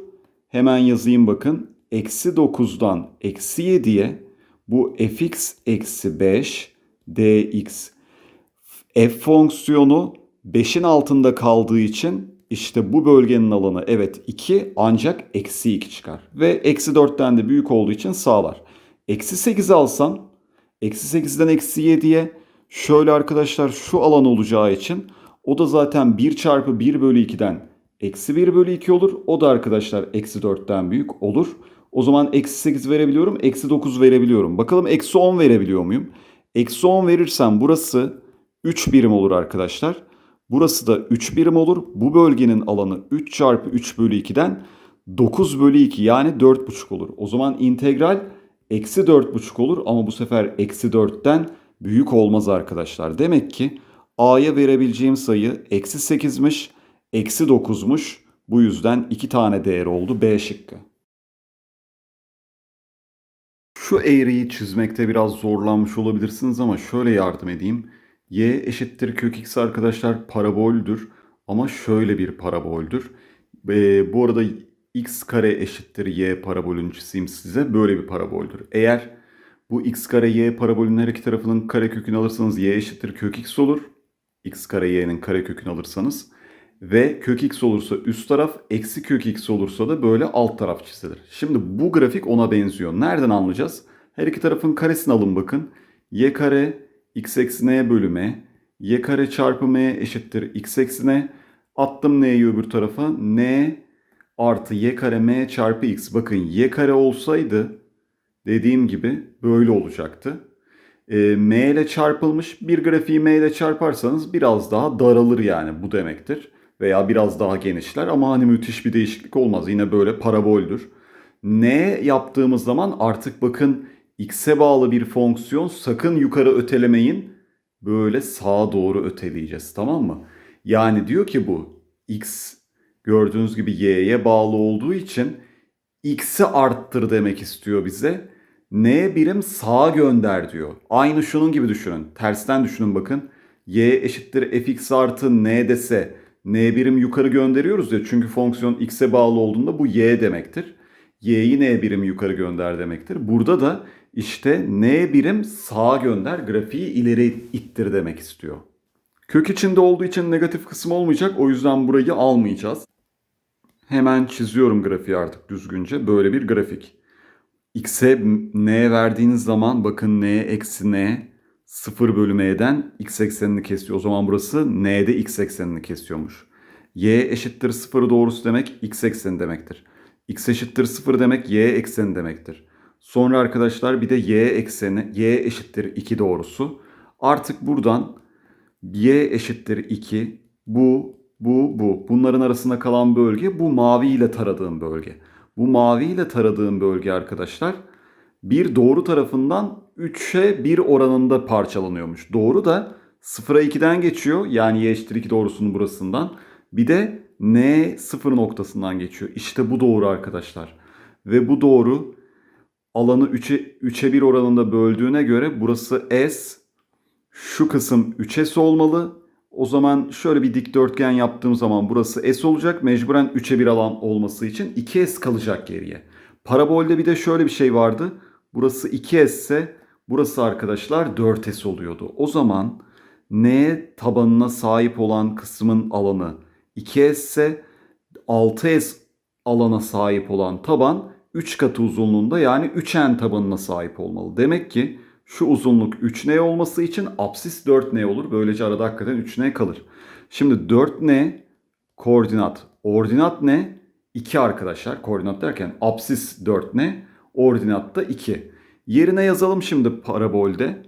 hemen yazayım bakın. Eksi 9'dan eksi 7'ye bu fx eksi 5 dx f fonksiyonu 5'in altında kaldığı için işte bu bölgenin alanı evet 2 ancak eksi 2 çıkar. Ve eksi 4'ten de büyük olduğu için sağlar. Eksi 8 alsam eksi 8'den eksi 7'ye şöyle arkadaşlar şu alan olacağı için o da zaten 1 çarpı 1 bölü 2'den eksi 1 bölü 2 olur. O da arkadaşlar eksi 4'ten büyük olur. O zaman eksi 8 verebiliyorum. Eksi 9 verebiliyorum. Bakalım eksi 10 verebiliyor muyum? Eksi 10 verirsem burası 3 birim olur arkadaşlar. Burası da 3 birim olur. Bu bölgenin alanı 3 çarpı 3 bölü 2'den 9 bölü 2 yani 4,5 olur. O zaman integral eksi 4,5 olur ama bu sefer eksi 4'ten büyük olmaz arkadaşlar. Demek ki a'ya verebileceğim sayı eksi 8'miş. Eksi 9'muş. Bu yüzden iki tane değer oldu B şıkkı. Şu eğriyi çizmekte biraz zorlanmış olabilirsiniz ama şöyle yardım edeyim. Y eşittir kök x arkadaşlar paraboldür ama şöyle bir paraboldür. E, bu arada x kare eşittir y parabolünü çizeyim size. Böyle bir paraboldür. Eğer bu x kare y parabolünün her iki tarafının kare kökünü alırsanız y eşittir kök x olur. x kare y'nin kare kökünü alırsanız ve kök x olursa üst taraf, eksi kök x olursa da böyle alt taraf çizilir. Şimdi bu grafik ona benziyor. Nereden anlayacağız? Her iki tarafın karesini alın bakın. y kare x eksi n bölü m, y kare çarpı m eşittir x eksi n. Attım n'yi öbür tarafa. n artı y kare m çarpı x. Bakın y kare olsaydı dediğim gibi böyle olacaktı. E, m ile çarpılmış bir grafiği m ile çarparsanız biraz daha daralır yani bu demektir veya biraz daha genişler ama hani müthiş bir değişiklik olmaz. Yine böyle paraboldür. N yaptığımız zaman artık bakın x'e bağlı bir fonksiyon sakın yukarı ötelemeyin. Böyle sağa doğru öteleyeceğiz tamam mı? Yani diyor ki bu x gördüğünüz gibi y'ye bağlı olduğu için x'i arttır demek istiyor bize. N birim sağa gönder diyor. Aynı şunun gibi düşünün. Tersten düşünün bakın. y eşittir fx artı n dese n birim yukarı gönderiyoruz ya çünkü fonksiyon x'e bağlı olduğunda bu y demektir. y'yi n birim yukarı gönder demektir. Burada da işte n birim sağa gönder grafiği ileri ittir demek istiyor. Kök içinde olduğu için negatif kısım olmayacak o yüzden burayı almayacağız. Hemen çiziyorum grafiği artık düzgünce. Böyle bir grafik. X'e n verdiğiniz zaman bakın n eksi n 0 bölü m'den x eksenini kesiyor. O zaman burası n'de x eksenini kesiyormuş. y eşittir 0 doğrusu demek x ekseni demektir. x eşittir 0 demek y ekseni demektir. Sonra arkadaşlar bir de y ekseni y eşittir 2 doğrusu. Artık buradan y eşittir 2 bu bu bu bunların arasında kalan bölge bu mavi ile taradığım bölge. Bu mavi ile taradığım bölge arkadaşlar bir doğru tarafından 3'e 1 oranında parçalanıyormuş. Doğru da 0'a 2'den geçiyor. Yani y eşittir 2 doğrusunun burasından. Bir de n 0 noktasından geçiyor. İşte bu doğru arkadaşlar. Ve bu doğru alanı 3'e 3'e 1 oranında böldüğüne göre burası S. Şu kısım 3S olmalı. O zaman şöyle bir dikdörtgen yaptığım zaman burası S olacak. Mecburen 3'e 1 alan olması için 2S kalacak geriye. Parabolde bir de şöyle bir şey vardı. Burası 2S ise burası arkadaşlar 4S oluyordu. O zaman N tabanına sahip olan kısmın alanı 2S ise 6S alana sahip olan taban 3 katı uzunluğunda yani 3N tabanına sahip olmalı. Demek ki şu uzunluk 3N olması için apsis 4N olur. Böylece arada hakikaten 3N kalır. Şimdi 4N koordinat. Ordinat ne? 2 arkadaşlar. Koordinat derken apsis 4N. Ordinatta 2. Yerine yazalım şimdi parabolde.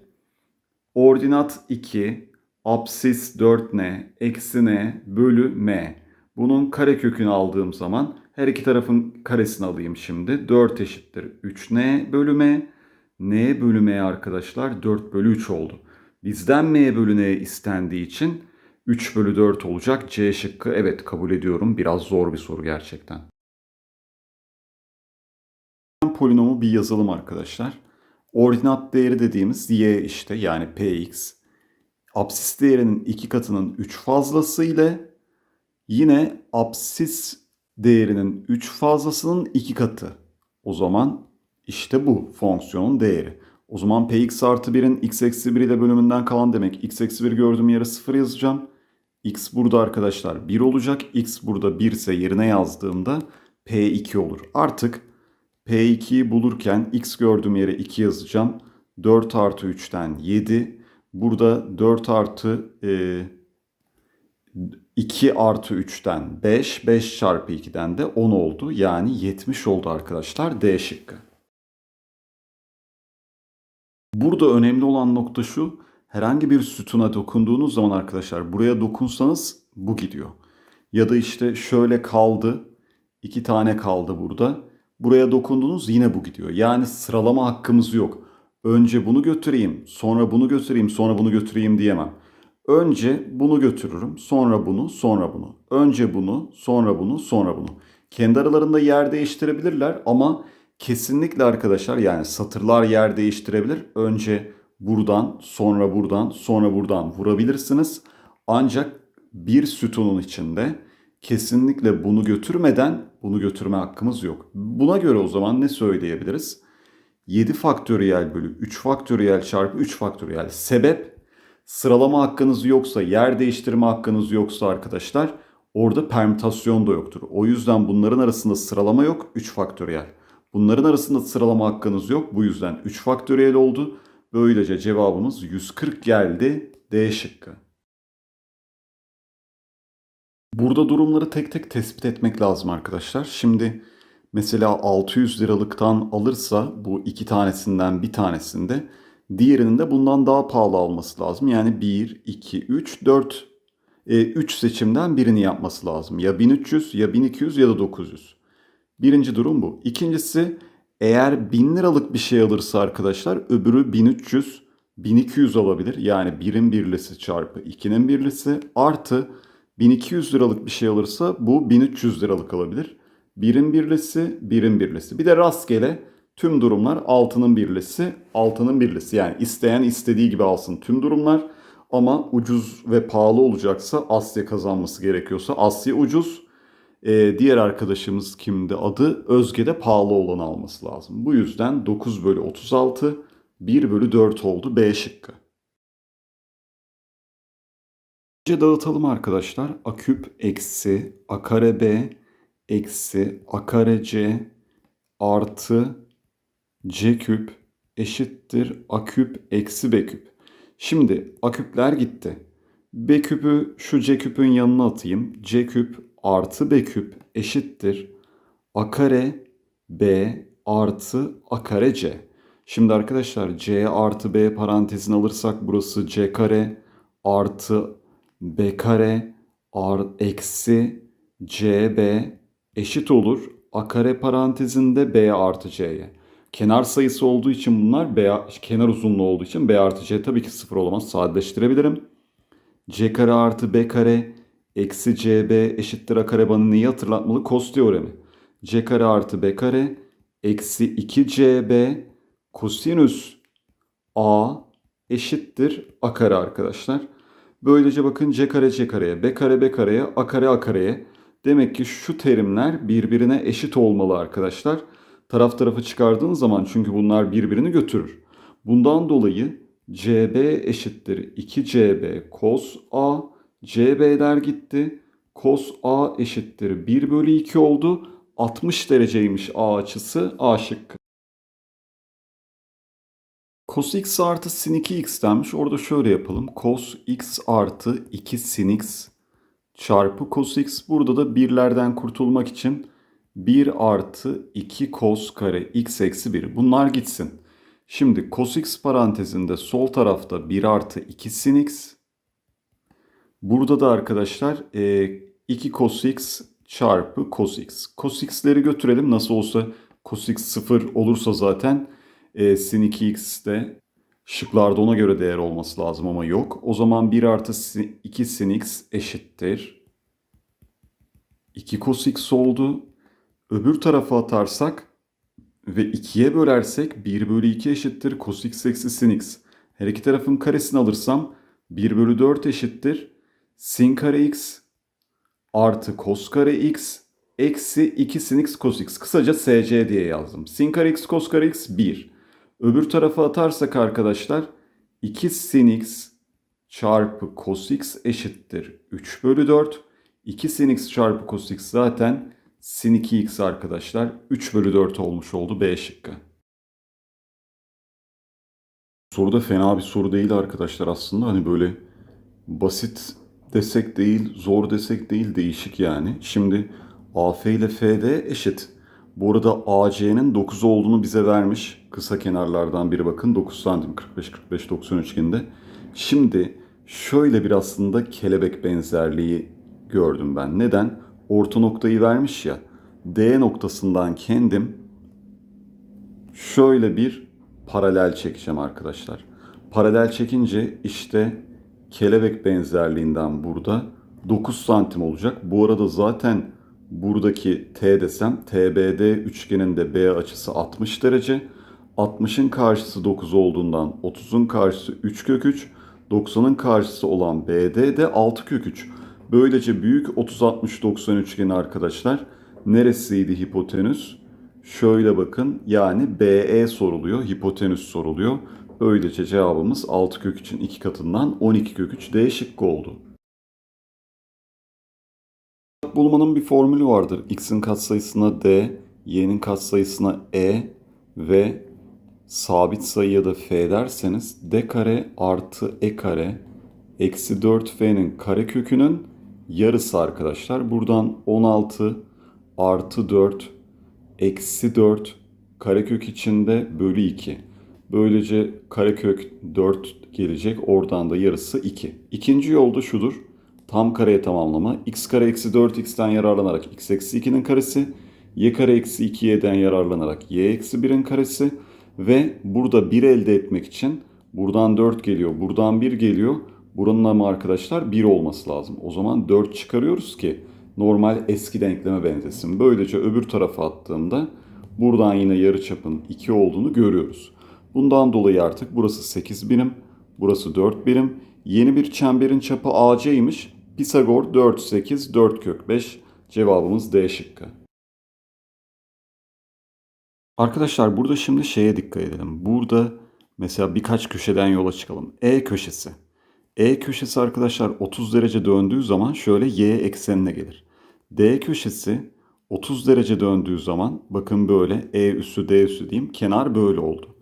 Ordinat 2, absis 4n, eksi n bölü m. Bunun kare kökünü aldığım zaman her iki tarafın karesini alayım şimdi. 4 eşittir 3n bölü m. n bölü m arkadaşlar 4 bölü 3 oldu. Bizden m bölü n istendiği için 3 bölü 4 olacak. C şıkkı evet kabul ediyorum. Biraz zor bir soru gerçekten polinomu bir yazılım arkadaşlar. Ordinat değeri dediğimiz y işte yani px. Absis değerinin iki katının 3 fazlası ile yine absis değerinin 3 fazlasının 2 katı. O zaman işte bu fonksiyonun değeri. O zaman px artı 1'in x eksi 1 ile bölümünden kalan demek. x eksi 1 gördüğüm yere 0 yazacağım. x burada arkadaşlar 1 olacak. x burada 1 ise yerine yazdığımda p2 olur. Artık P2'yi bulurken x gördüğüm yere 2 yazacağım. 4 artı 3'ten 7. Burada 4 artı e, 2 artı 3'ten 5. 5 çarpı 2'den de 10 oldu. Yani 70 oldu arkadaşlar D şıkkı. Burada önemli olan nokta şu. Herhangi bir sütuna dokunduğunuz zaman arkadaşlar buraya dokunsanız bu gidiyor. Ya da işte şöyle kaldı. 2 tane kaldı burada. Buraya dokundunuz yine bu gidiyor. Yani sıralama hakkımız yok. Önce bunu götüreyim, sonra bunu götüreyim, sonra bunu götüreyim diyemem. Önce bunu götürürüm, sonra bunu, sonra bunu. Önce bunu, sonra bunu, sonra bunu. Kendi aralarında yer değiştirebilirler ama kesinlikle arkadaşlar yani satırlar yer değiştirebilir. Önce buradan, sonra buradan, sonra buradan vurabilirsiniz. Ancak bir sütunun içinde kesinlikle bunu götürmeden bunu götürme hakkımız yok. Buna göre o zaman ne söyleyebiliriz? 7 faktöriyel bölü 3 faktöriyel çarpı 3 faktöriyel sebep sıralama hakkınız yoksa yer değiştirme hakkınız yoksa arkadaşlar orada permütasyon da yoktur. O yüzden bunların arasında sıralama yok 3 faktöriyel. Bunların arasında sıralama hakkınız yok. Bu yüzden 3 faktöriyel oldu. Böylece cevabımız 140 geldi D şıkkı. Burada durumları tek tek tespit etmek lazım arkadaşlar. Şimdi mesela 600 liralıktan alırsa bu iki tanesinden bir tanesinde diğerinin de bundan daha pahalı alması lazım. Yani 1, 2, 3, 4 e, 3 seçimden birini yapması lazım. Ya 1300 ya 1200 ya da 900. Birinci durum bu. İkincisi eğer 1000 liralık bir şey alırsa arkadaşlar öbürü 1300 1200 olabilir. Yani birin birlisi çarpı 2'nin birlisi artı 1200 liralık bir şey alırsa bu 1300 liralık alabilir. Birin birlesi, birin birlesi. Bir de rastgele tüm durumlar altının birlesi, altının birlesi. Yani isteyen istediği gibi alsın tüm durumlar. Ama ucuz ve pahalı olacaksa Asya kazanması gerekiyorsa Asya ucuz. Ee, diğer arkadaşımız kimdi adı? Özge'de pahalı olanı alması lazım. Bu yüzden 9 bölü 36, 1 bölü 4 oldu B şıkkı. İyice dağıtalım arkadaşlar. A küp eksi a kare b eksi a kare c artı c küp eşittir a küp eksi b küp. Şimdi a küpler gitti. b küpü şu c küpün yanına atayım. c küp artı b küp eşittir a kare b artı a kare c. Şimdi arkadaşlar c artı b parantezin alırsak burası c kare artı b kare art eksi cb eşit olur a kare parantezinde b artı c'ye. Kenar sayısı olduğu için bunlar b, kenar uzunluğu olduğu için b artı c tabii ki sıfır olamaz. Sadeleştirebilirim. c kare artı b kare eksi cb eşittir a kare bana neyi hatırlatmalı? Kos teoremi. c kare artı b kare eksi 2cb kosinüs a eşittir a kare arkadaşlar. Böylece bakın c kare c kareye, b kare b kareye, a kare a kareye. Demek ki şu terimler birbirine eşit olmalı arkadaşlar. Taraf tarafa çıkardığınız zaman çünkü bunlar birbirini götürür. Bundan dolayı CB eşittir 2CB cos A. CB'ler gitti. Cos A eşittir 1 bölü 2 oldu. 60 dereceymiş A açısı A şıkkı cos x artı sin 2x denmiş. Orada şöyle yapalım. Cos x artı 2 sin x çarpı cos x. Burada da birlerden kurtulmak için 1 artı 2 cos kare x eksi 1. Bunlar gitsin. Şimdi cos x parantezinde sol tarafta 1 artı 2 sin x. Burada da arkadaşlar 2 e, cos x çarpı cos x. Cos x'leri götürelim. Nasıl olsa cos x 0 olursa zaten e, sin 2x de şıklarda ona göre değer olması lazım ama yok. O zaman 1 artı 2 sin x eşittir. 2 cos x oldu. Öbür tarafa atarsak ve 2'ye bölersek 1 bölü 2 eşittir cos x eksi sin x. Her iki tarafın karesini alırsam 1 bölü 4 eşittir sin kare x artı cos kare x eksi 2 sin x cos x. Kısaca sc diye yazdım. Sin kare x cos kare x 1. Öbür tarafa atarsak arkadaşlar 2 sin x çarpı cos x eşittir 3 bölü 4. 2 sin x çarpı cos x zaten sin 2x arkadaşlar 3 bölü 4 olmuş oldu B şıkkı. Soru da fena bir soru değil arkadaşlar aslında. Hani böyle basit desek değil, zor desek değil değişik yani. Şimdi AF ile FD eşit. Bu arada AC'nin 9 olduğunu bize vermiş. Kısa kenarlardan biri bakın 9 santim 45-45-90 üçgeninde. Şimdi şöyle bir aslında kelebek benzerliği gördüm ben. Neden? Orta noktayı vermiş ya. D noktasından kendim şöyle bir paralel çekeceğim arkadaşlar. Paralel çekince işte kelebek benzerliğinden burada 9 santim olacak. Bu arada zaten buradaki T desem TBD üçgeninde B açısı 60 derece. 60'ın karşısı 9 olduğundan 30'un karşısı 3 kök 3. 90'ın karşısı olan BD de 6 kök 3. Böylece büyük 30 60 90 üçgeni arkadaşlar neresiydi hipotenüs? Şöyle bakın yani BE soruluyor, hipotenüs soruluyor. Böylece cevabımız 6 kök 3'ün 2 katından 12 kök 3 D şıkkı oldu bulmanın bir formülü vardır. X'in katsayısına D, Y'nin katsayısına E ve sabit sayıya da F derseniz D kare artı E kare eksi 4F'nin kare kökünün yarısı arkadaşlar. Buradan 16 artı 4 eksi 4 karekök içinde bölü 2. Böylece karekök 4 gelecek. Oradan da yarısı 2. İkinci yolda şudur tam kareye tamamlama x kare eksi 4x'ten yararlanarak x eksi 2'nin karesi y kare eksi 2y'den yararlanarak y eksi 1'in karesi ve burada 1 elde etmek için buradan 4 geliyor buradan 1 geliyor buranın ama arkadaşlar 1 olması lazım. O zaman 4 çıkarıyoruz ki normal eski denkleme benzesin. Böylece öbür tarafa attığımda buradan yine yarı çapın 2 olduğunu görüyoruz. Bundan dolayı artık burası 8 birim burası 4 birim. Yeni bir çemberin çapı AC'ymiş. Pisagor 4, 8, 4 kök 5 cevabımız D şıkkı. Arkadaşlar burada şimdi şeye dikkat edelim. Burada mesela birkaç köşeden yola çıkalım. E köşesi. E köşesi arkadaşlar 30 derece döndüğü zaman şöyle Y eksenine gelir. D köşesi 30 derece döndüğü zaman bakın böyle E üssü D üssü diyeyim kenar böyle oldu.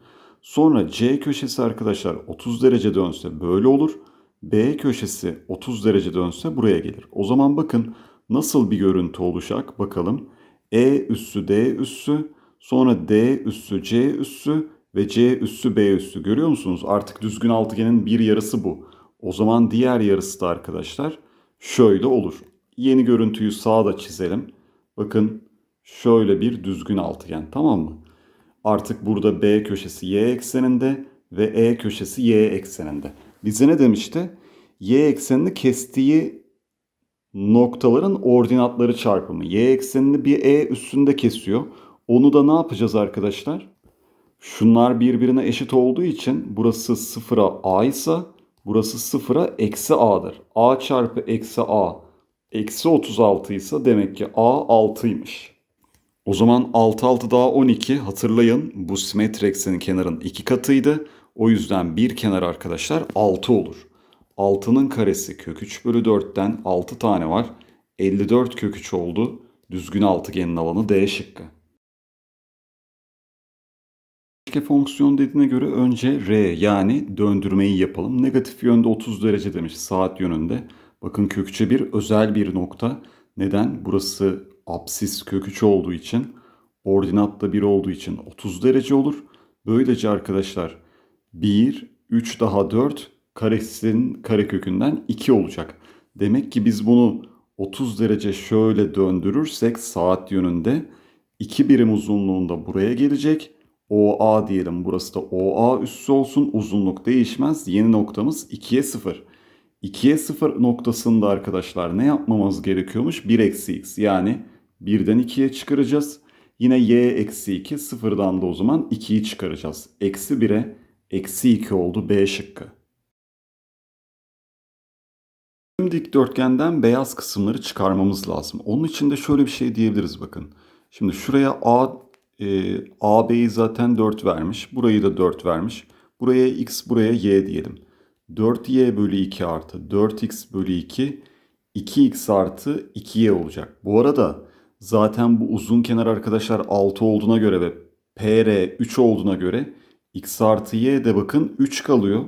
Sonra C köşesi arkadaşlar 30 derece dönse böyle olur. B köşesi 30 derece dönse buraya gelir. O zaman bakın nasıl bir görüntü oluşacak bakalım. E üssü D üssü sonra D üssü C üssü ve C üssü B üssü görüyor musunuz? Artık düzgün altıgenin bir yarısı bu. O zaman diğer yarısı da arkadaşlar şöyle olur. Yeni görüntüyü sağda çizelim. Bakın şöyle bir düzgün altıgen tamam mı? Artık burada B köşesi y ekseninde ve E köşesi y ekseninde. Bize ne demişti? Y eksenini kestiği noktaların ordinatları çarpımı. Y eksenini bir E üstünde kesiyor. Onu da ne yapacağız arkadaşlar? Şunlar birbirine eşit olduğu için burası sıfıra A ise burası sıfıra eksi A'dır. A çarpı eksi A eksi 36 ise demek ki A 6'ymış. O zaman 6 6 daha 12 hatırlayın bu simetri eksenin kenarın iki katıydı. O yüzden bir kenar arkadaşlar 6 olur. 6'nın karesi kök 3 bölü 4'ten 6 tane var. 54 kök 3 oldu. Düzgün altıgenin alanı D şıkkı. Keşke fonksiyon dediğine göre önce R yani döndürmeyi yapalım. Negatif yönde 30 derece demiş saat yönünde. Bakın kökçe bir özel bir nokta. Neden? Burası absis köküç olduğu için ordinatta 1 olduğu için 30 derece olur. Böylece arkadaşlar 1, 3 daha 4 karesinin karekökünden 2 olacak. Demek ki biz bunu 30 derece şöyle döndürürsek saat yönünde 2 birim uzunluğunda buraya gelecek. OA diyelim burası da OA üssü olsun uzunluk değişmez. Yeni noktamız 2'ye 0. 2'ye 0 noktasında arkadaşlar ne yapmamız gerekiyormuş? 1 eksi x yani 1'den 2'ye çıkaracağız. Yine y eksi 2 sıfırdan da o zaman 2'yi çıkaracağız. Eksi 1'e Eksi 2 oldu B şıkkı. Tüm dikdörtgenden beyaz kısımları çıkarmamız lazım. Onun için de şöyle bir şey diyebiliriz bakın. Şimdi şuraya A, e, b'yi zaten 4 vermiş. Burayı da 4 vermiş. Buraya X, buraya Y diyelim. 4Y bölü 2 artı 4X bölü 2 2X artı 2Y olacak. Bu arada zaten bu uzun kenar arkadaşlar 6 olduğuna göre ve PR 3 olduğuna göre X artı Y de bakın 3 kalıyor.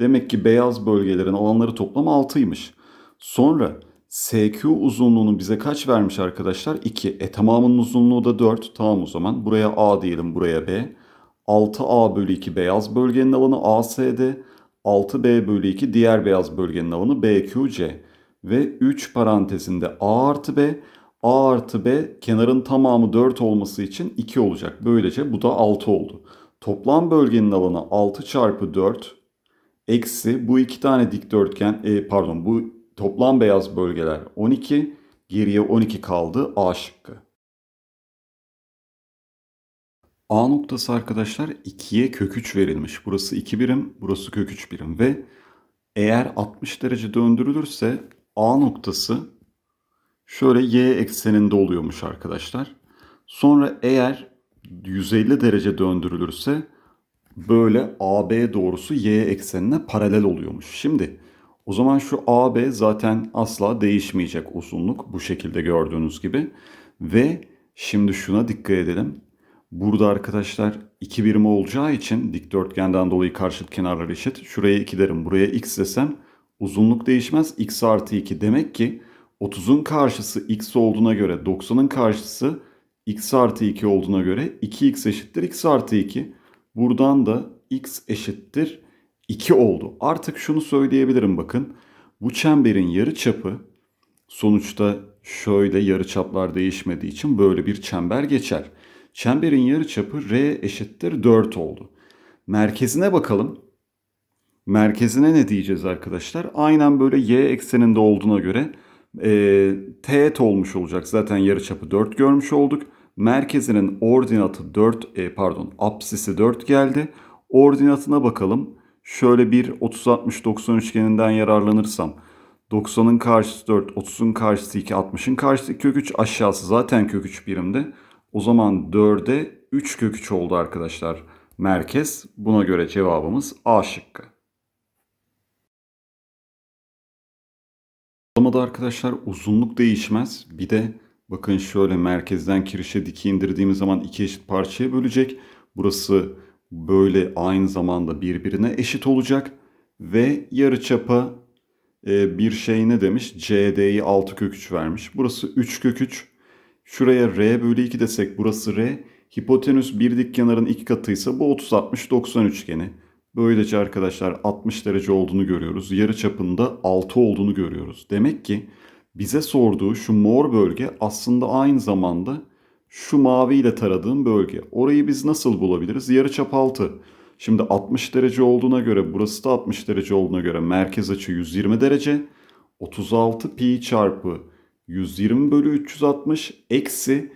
Demek ki beyaz bölgelerin alanları toplam 6'ymış. Sonra SQ uzunluğunu bize kaç vermiş arkadaşlar? 2. E tamamının uzunluğu da 4. Tamam o zaman. Buraya A diyelim buraya B. 6A bölü 2 beyaz bölgenin alanı ASD. 6B bölü 2 diğer beyaz bölgenin alanı BQC. Ve 3 parantezinde A artı B. A artı B kenarın tamamı 4 olması için 2 olacak. Böylece bu da 6 oldu. Toplam bölgenin alanı 6 çarpı 4 eksi bu iki tane dikdörtgen e, pardon bu toplam beyaz bölgeler 12 geriye 12 kaldı A şıkkı. A noktası arkadaşlar 2'ye kök 3 verilmiş. Burası 2 birim, burası kök 3 birim ve eğer 60 derece döndürülürse A noktası şöyle y ekseninde oluyormuş arkadaşlar. Sonra eğer 150 derece döndürülürse böyle AB doğrusu Y eksenine paralel oluyormuş. Şimdi o zaman şu AB zaten asla değişmeyecek uzunluk bu şekilde gördüğünüz gibi. Ve şimdi şuna dikkat edelim. Burada arkadaşlar iki birim olacağı için dikdörtgenden dolayı karşıt kenarlar eşit. Şuraya 2 derim buraya x desem uzunluk değişmez. x artı 2 demek ki 30'un karşısı x olduğuna göre 90'ın karşısı x artı 2 olduğuna göre 2x eşittir x artı 2. Buradan da x eşittir 2 oldu. Artık şunu söyleyebilirim bakın. Bu çemberin yarı çapı sonuçta şöyle yarı çaplar değişmediği için böyle bir çember geçer. Çemberin yarı çapı r eşittir 4 oldu. Merkezine bakalım. Merkezine ne diyeceğiz arkadaşlar? Aynen böyle y ekseninde olduğuna göre e, teğet olmuş olacak. Zaten yarı çapı 4 görmüş olduk. Merkezinin ordinatı 4 e, pardon apsisi 4 geldi. Ordinatına bakalım. Şöyle bir 30-60-90 üçgeninden yararlanırsam 90'ın karşısı 4, 30'un karşısı 2, 60'ın karşısı kök 3 aşağısı zaten kök 3 birimde. O zaman 4'e 3 kök 3 oldu arkadaşlar merkez. Buna göre cevabımız A şıkkı. Alamada arkadaşlar uzunluk değişmez. Bir de Bakın şöyle merkezden kirişe diki indirdiğimiz zaman iki eşit parçaya bölecek. Burası böyle aynı zamanda birbirine eşit olacak. Ve yarıçapa e, bir şey ne demiş? CD'yi 6 kök 3 vermiş. Burası 3 kök 3. Şuraya R bölü 2 desek burası R. Hipotenüs bir dik kenarın iki katıysa bu 30 60 90 üçgeni. Böylece arkadaşlar 60 derece olduğunu görüyoruz. Yarı çapında 6 olduğunu görüyoruz. Demek ki bize sorduğu şu mor bölge aslında aynı zamanda şu mavi ile taradığım bölge. Orayı biz nasıl bulabiliriz? Yarıçap altı. Şimdi 60 derece olduğuna göre burası da 60 derece olduğuna göre merkez açı 120 derece. 36 pi çarpı 120 bölü 360 eksi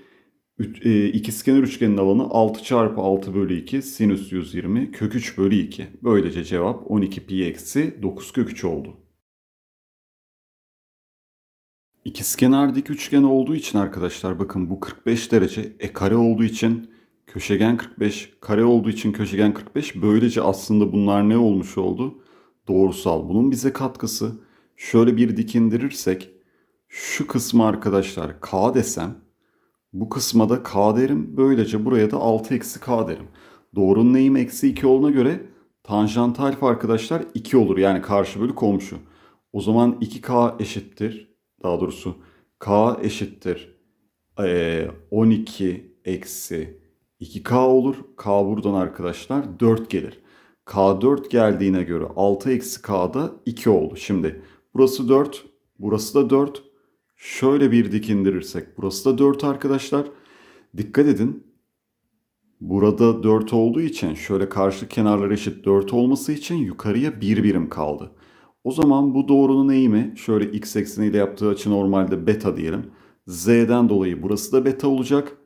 e, ikizkenar üçgenin alanı 6 çarpı 6 bölü 2 sinüs 120 kök 3 bölü 2. Böylece cevap 12 pi eksi 9 kök 3 oldu. İkizkenar dik üçgen olduğu için arkadaşlar bakın bu 45 derece. E kare olduğu için köşegen 45. Kare olduğu için köşegen 45. Böylece aslında bunlar ne olmuş oldu? Doğrusal. Bunun bize katkısı şöyle bir dik indirirsek şu kısmı arkadaşlar k desem bu kısma da k derim. Böylece buraya da 6 eksi k derim. Doğrunun eğimi eksi 2 olduğuna göre tanjant alfa arkadaşlar 2 olur. Yani karşı bölü komşu. O zaman 2k eşittir daha doğrusu k eşittir e, 12 eksi 2k olur. K buradan arkadaşlar 4 gelir. K4 geldiğine göre 6 eksi K'da 2 oldu. Şimdi burası 4, burası da 4. Şöyle bir dik indirirsek burası da 4 arkadaşlar. Dikkat edin. Burada 4 olduğu için şöyle karşı kenarlar eşit 4 olması için yukarıya 1 birim kaldı. O zaman bu doğrunun eğimi şöyle x ekseniyle yaptığı açı normalde beta diyelim. Z'den dolayı burası da beta olacak.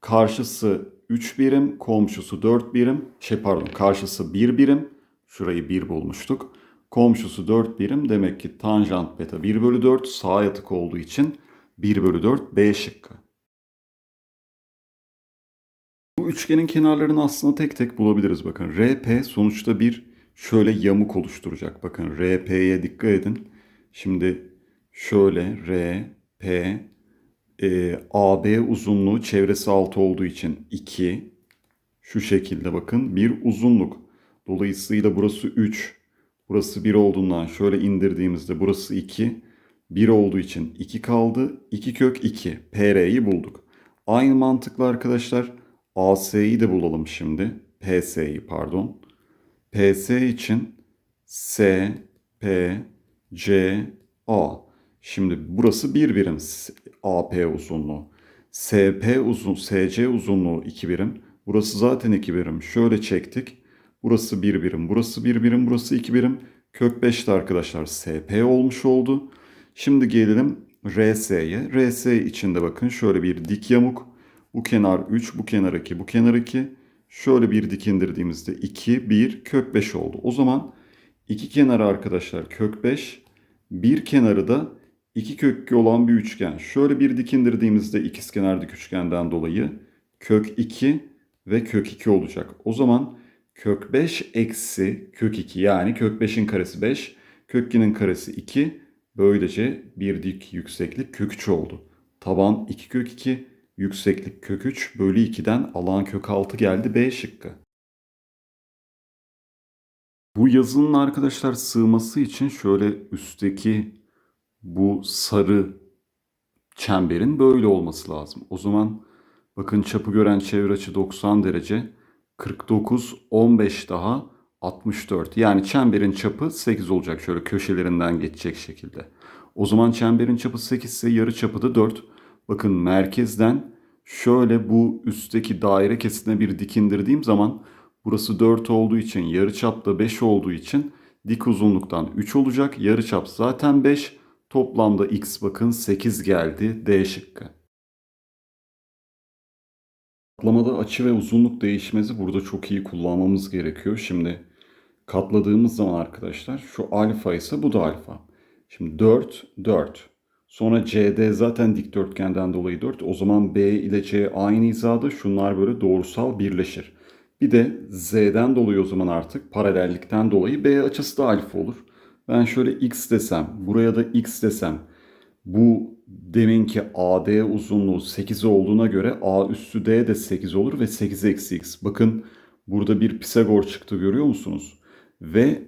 Karşısı 3 birim, komşusu 4 birim. Şey pardon, karşısı 1 birim. Şurayı 1 bulmuştuk. Komşusu 4 birim. Demek ki tanjant beta 1 bölü 4 sağa yatık olduğu için 1 bölü 4 B şıkkı. Bu üçgenin kenarlarını aslında tek tek bulabiliriz. Bakın RP sonuçta bir şöyle yamuk oluşturacak. Bakın RP'ye dikkat edin. Şimdi şöyle R, P, e, AB uzunluğu çevresi altı olduğu için 2. Şu şekilde bakın bir uzunluk. Dolayısıyla burası 3. Burası 1 olduğundan şöyle indirdiğimizde burası 2. 1 olduğu için 2 kaldı. 2 kök 2. PR'yi bulduk. Aynı mantıkla arkadaşlar AS'yi de bulalım şimdi. PS'yi pardon. PS için S, P, C, A. Şimdi burası bir birim AP uzunluğu. SP uzun, SC uzunluğu iki birim. Burası zaten iki birim. Şöyle çektik. Burası bir birim, burası bir birim, burası iki birim. Kök 5'te arkadaşlar SP olmuş oldu. Şimdi gelelim RS'ye. RS içinde bakın şöyle bir dik yamuk. Bu kenar 3, bu kenar 2, bu kenar 2 şöyle bir dikindirdiğimizde indirdiğimizde 2, 1, kök 5 oldu. O zaman iki kenarı arkadaşlar kök 5, bir kenarı da 2 kökü olan bir üçgen. Şöyle bir dikindirdiğimizde indirdiğimizde ikizkenar üçgenden dolayı kök 2 ve kök 2 olacak. O zaman kök 5 eksi kök 2 yani kök 5'in karesi 5, kök 2'nin karesi 2. Böylece bir dik yükseklik kök 3 oldu. Taban 2 kök 2, Yükseklik kök 3 bölü 2'den alan kök 6 geldi B şıkkı. Bu yazının arkadaşlar sığması için şöyle üstteki bu sarı çemberin böyle olması lazım. O zaman bakın çapı gören çevre açı 90 derece. 49, 15 daha 64. Yani çemberin çapı 8 olacak şöyle köşelerinden geçecek şekilde. O zaman çemberin çapı 8 ise yarı çapı da 4. Bakın merkezden şöyle bu üstteki daire kesine bir dikindirdiğim zaman burası 4 olduğu için yarıçap da 5 olduğu için dik uzunluktan 3 olacak. Yarıçap zaten 5. Toplamda x bakın 8 geldi D şıkkı. Katlamada açı ve uzunluk değişmezi burada çok iyi kullanmamız gerekiyor. Şimdi katladığımız zaman arkadaşlar şu alfa ise bu da alfa. Şimdi 4, 4. Sonra CD zaten dikdörtgenden dolayı 4. O zaman B ile C aynı hizada. Şunlar böyle doğrusal birleşir. Bir de Z'den dolayı o zaman artık paralellikten dolayı B açısı da alfa olur. Ben şöyle X desem, buraya da X desem. Bu deminki AD uzunluğu 8 olduğuna göre A üstü D de 8 olur ve 8 eksi X. Bakın burada bir Pisagor çıktı görüyor musunuz? Ve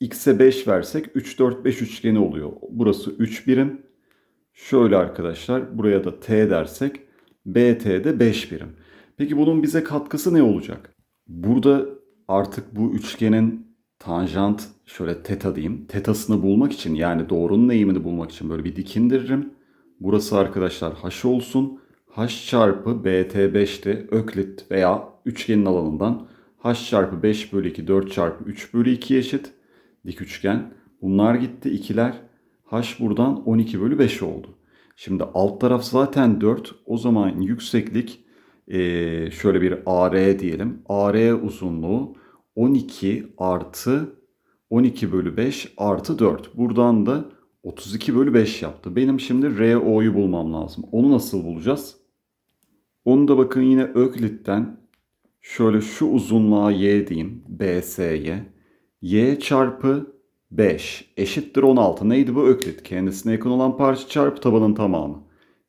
X'e 5 versek 3, 4, 5 üçgeni oluyor. Burası 3 birim. Şöyle arkadaşlar buraya da t dersek BT'de 5 birim. Peki bunun bize katkısı ne olacak? Burada artık bu üçgenin tanjant şöyle teta diyeyim. Tetasını bulmak için yani doğrunun eğimini bulmak için böyle bir dikindiririm. Burası arkadaşlar h olsun. h çarpı bt5'te öklit veya üçgenin alanından h çarpı 5 bölü 2 4 çarpı 3 bölü 2 eşit. Dik üçgen. Bunlar gitti ikiler h buradan 12 bölü 5 oldu. Şimdi alt taraf zaten 4. O zaman yükseklik e, şöyle bir AR diyelim. AR uzunluğu 12 artı 12 bölü 5 artı 4. Buradan da 32 bölü 5 yaptı. Benim şimdi RO'yu bulmam lazım. Onu nasıl bulacağız? Onu da bakın yine Öklit'ten şöyle şu uzunluğa y diyeyim. BS'ye. Y çarpı 5 eşittir 16. Neydi bu? Öklit. Kendisine yakın olan parça çarpı tabanın tamamı.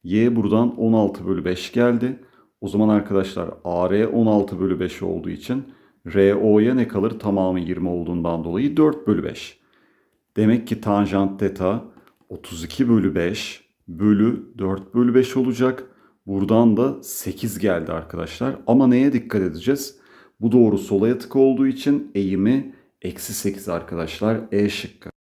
Y buradan 16 bölü 5 geldi. O zaman arkadaşlar AR 16 bölü 5 olduğu için RO'ya ne kalır? Tamamı 20 olduğundan dolayı 4 bölü 5. Demek ki tanjant teta 32 bölü 5 bölü 4 bölü 5 olacak. Buradan da 8 geldi arkadaşlar. Ama neye dikkat edeceğiz? Bu doğru sola yatık olduğu için eğimi Eksi 8 arkadaşlar E şıkkı.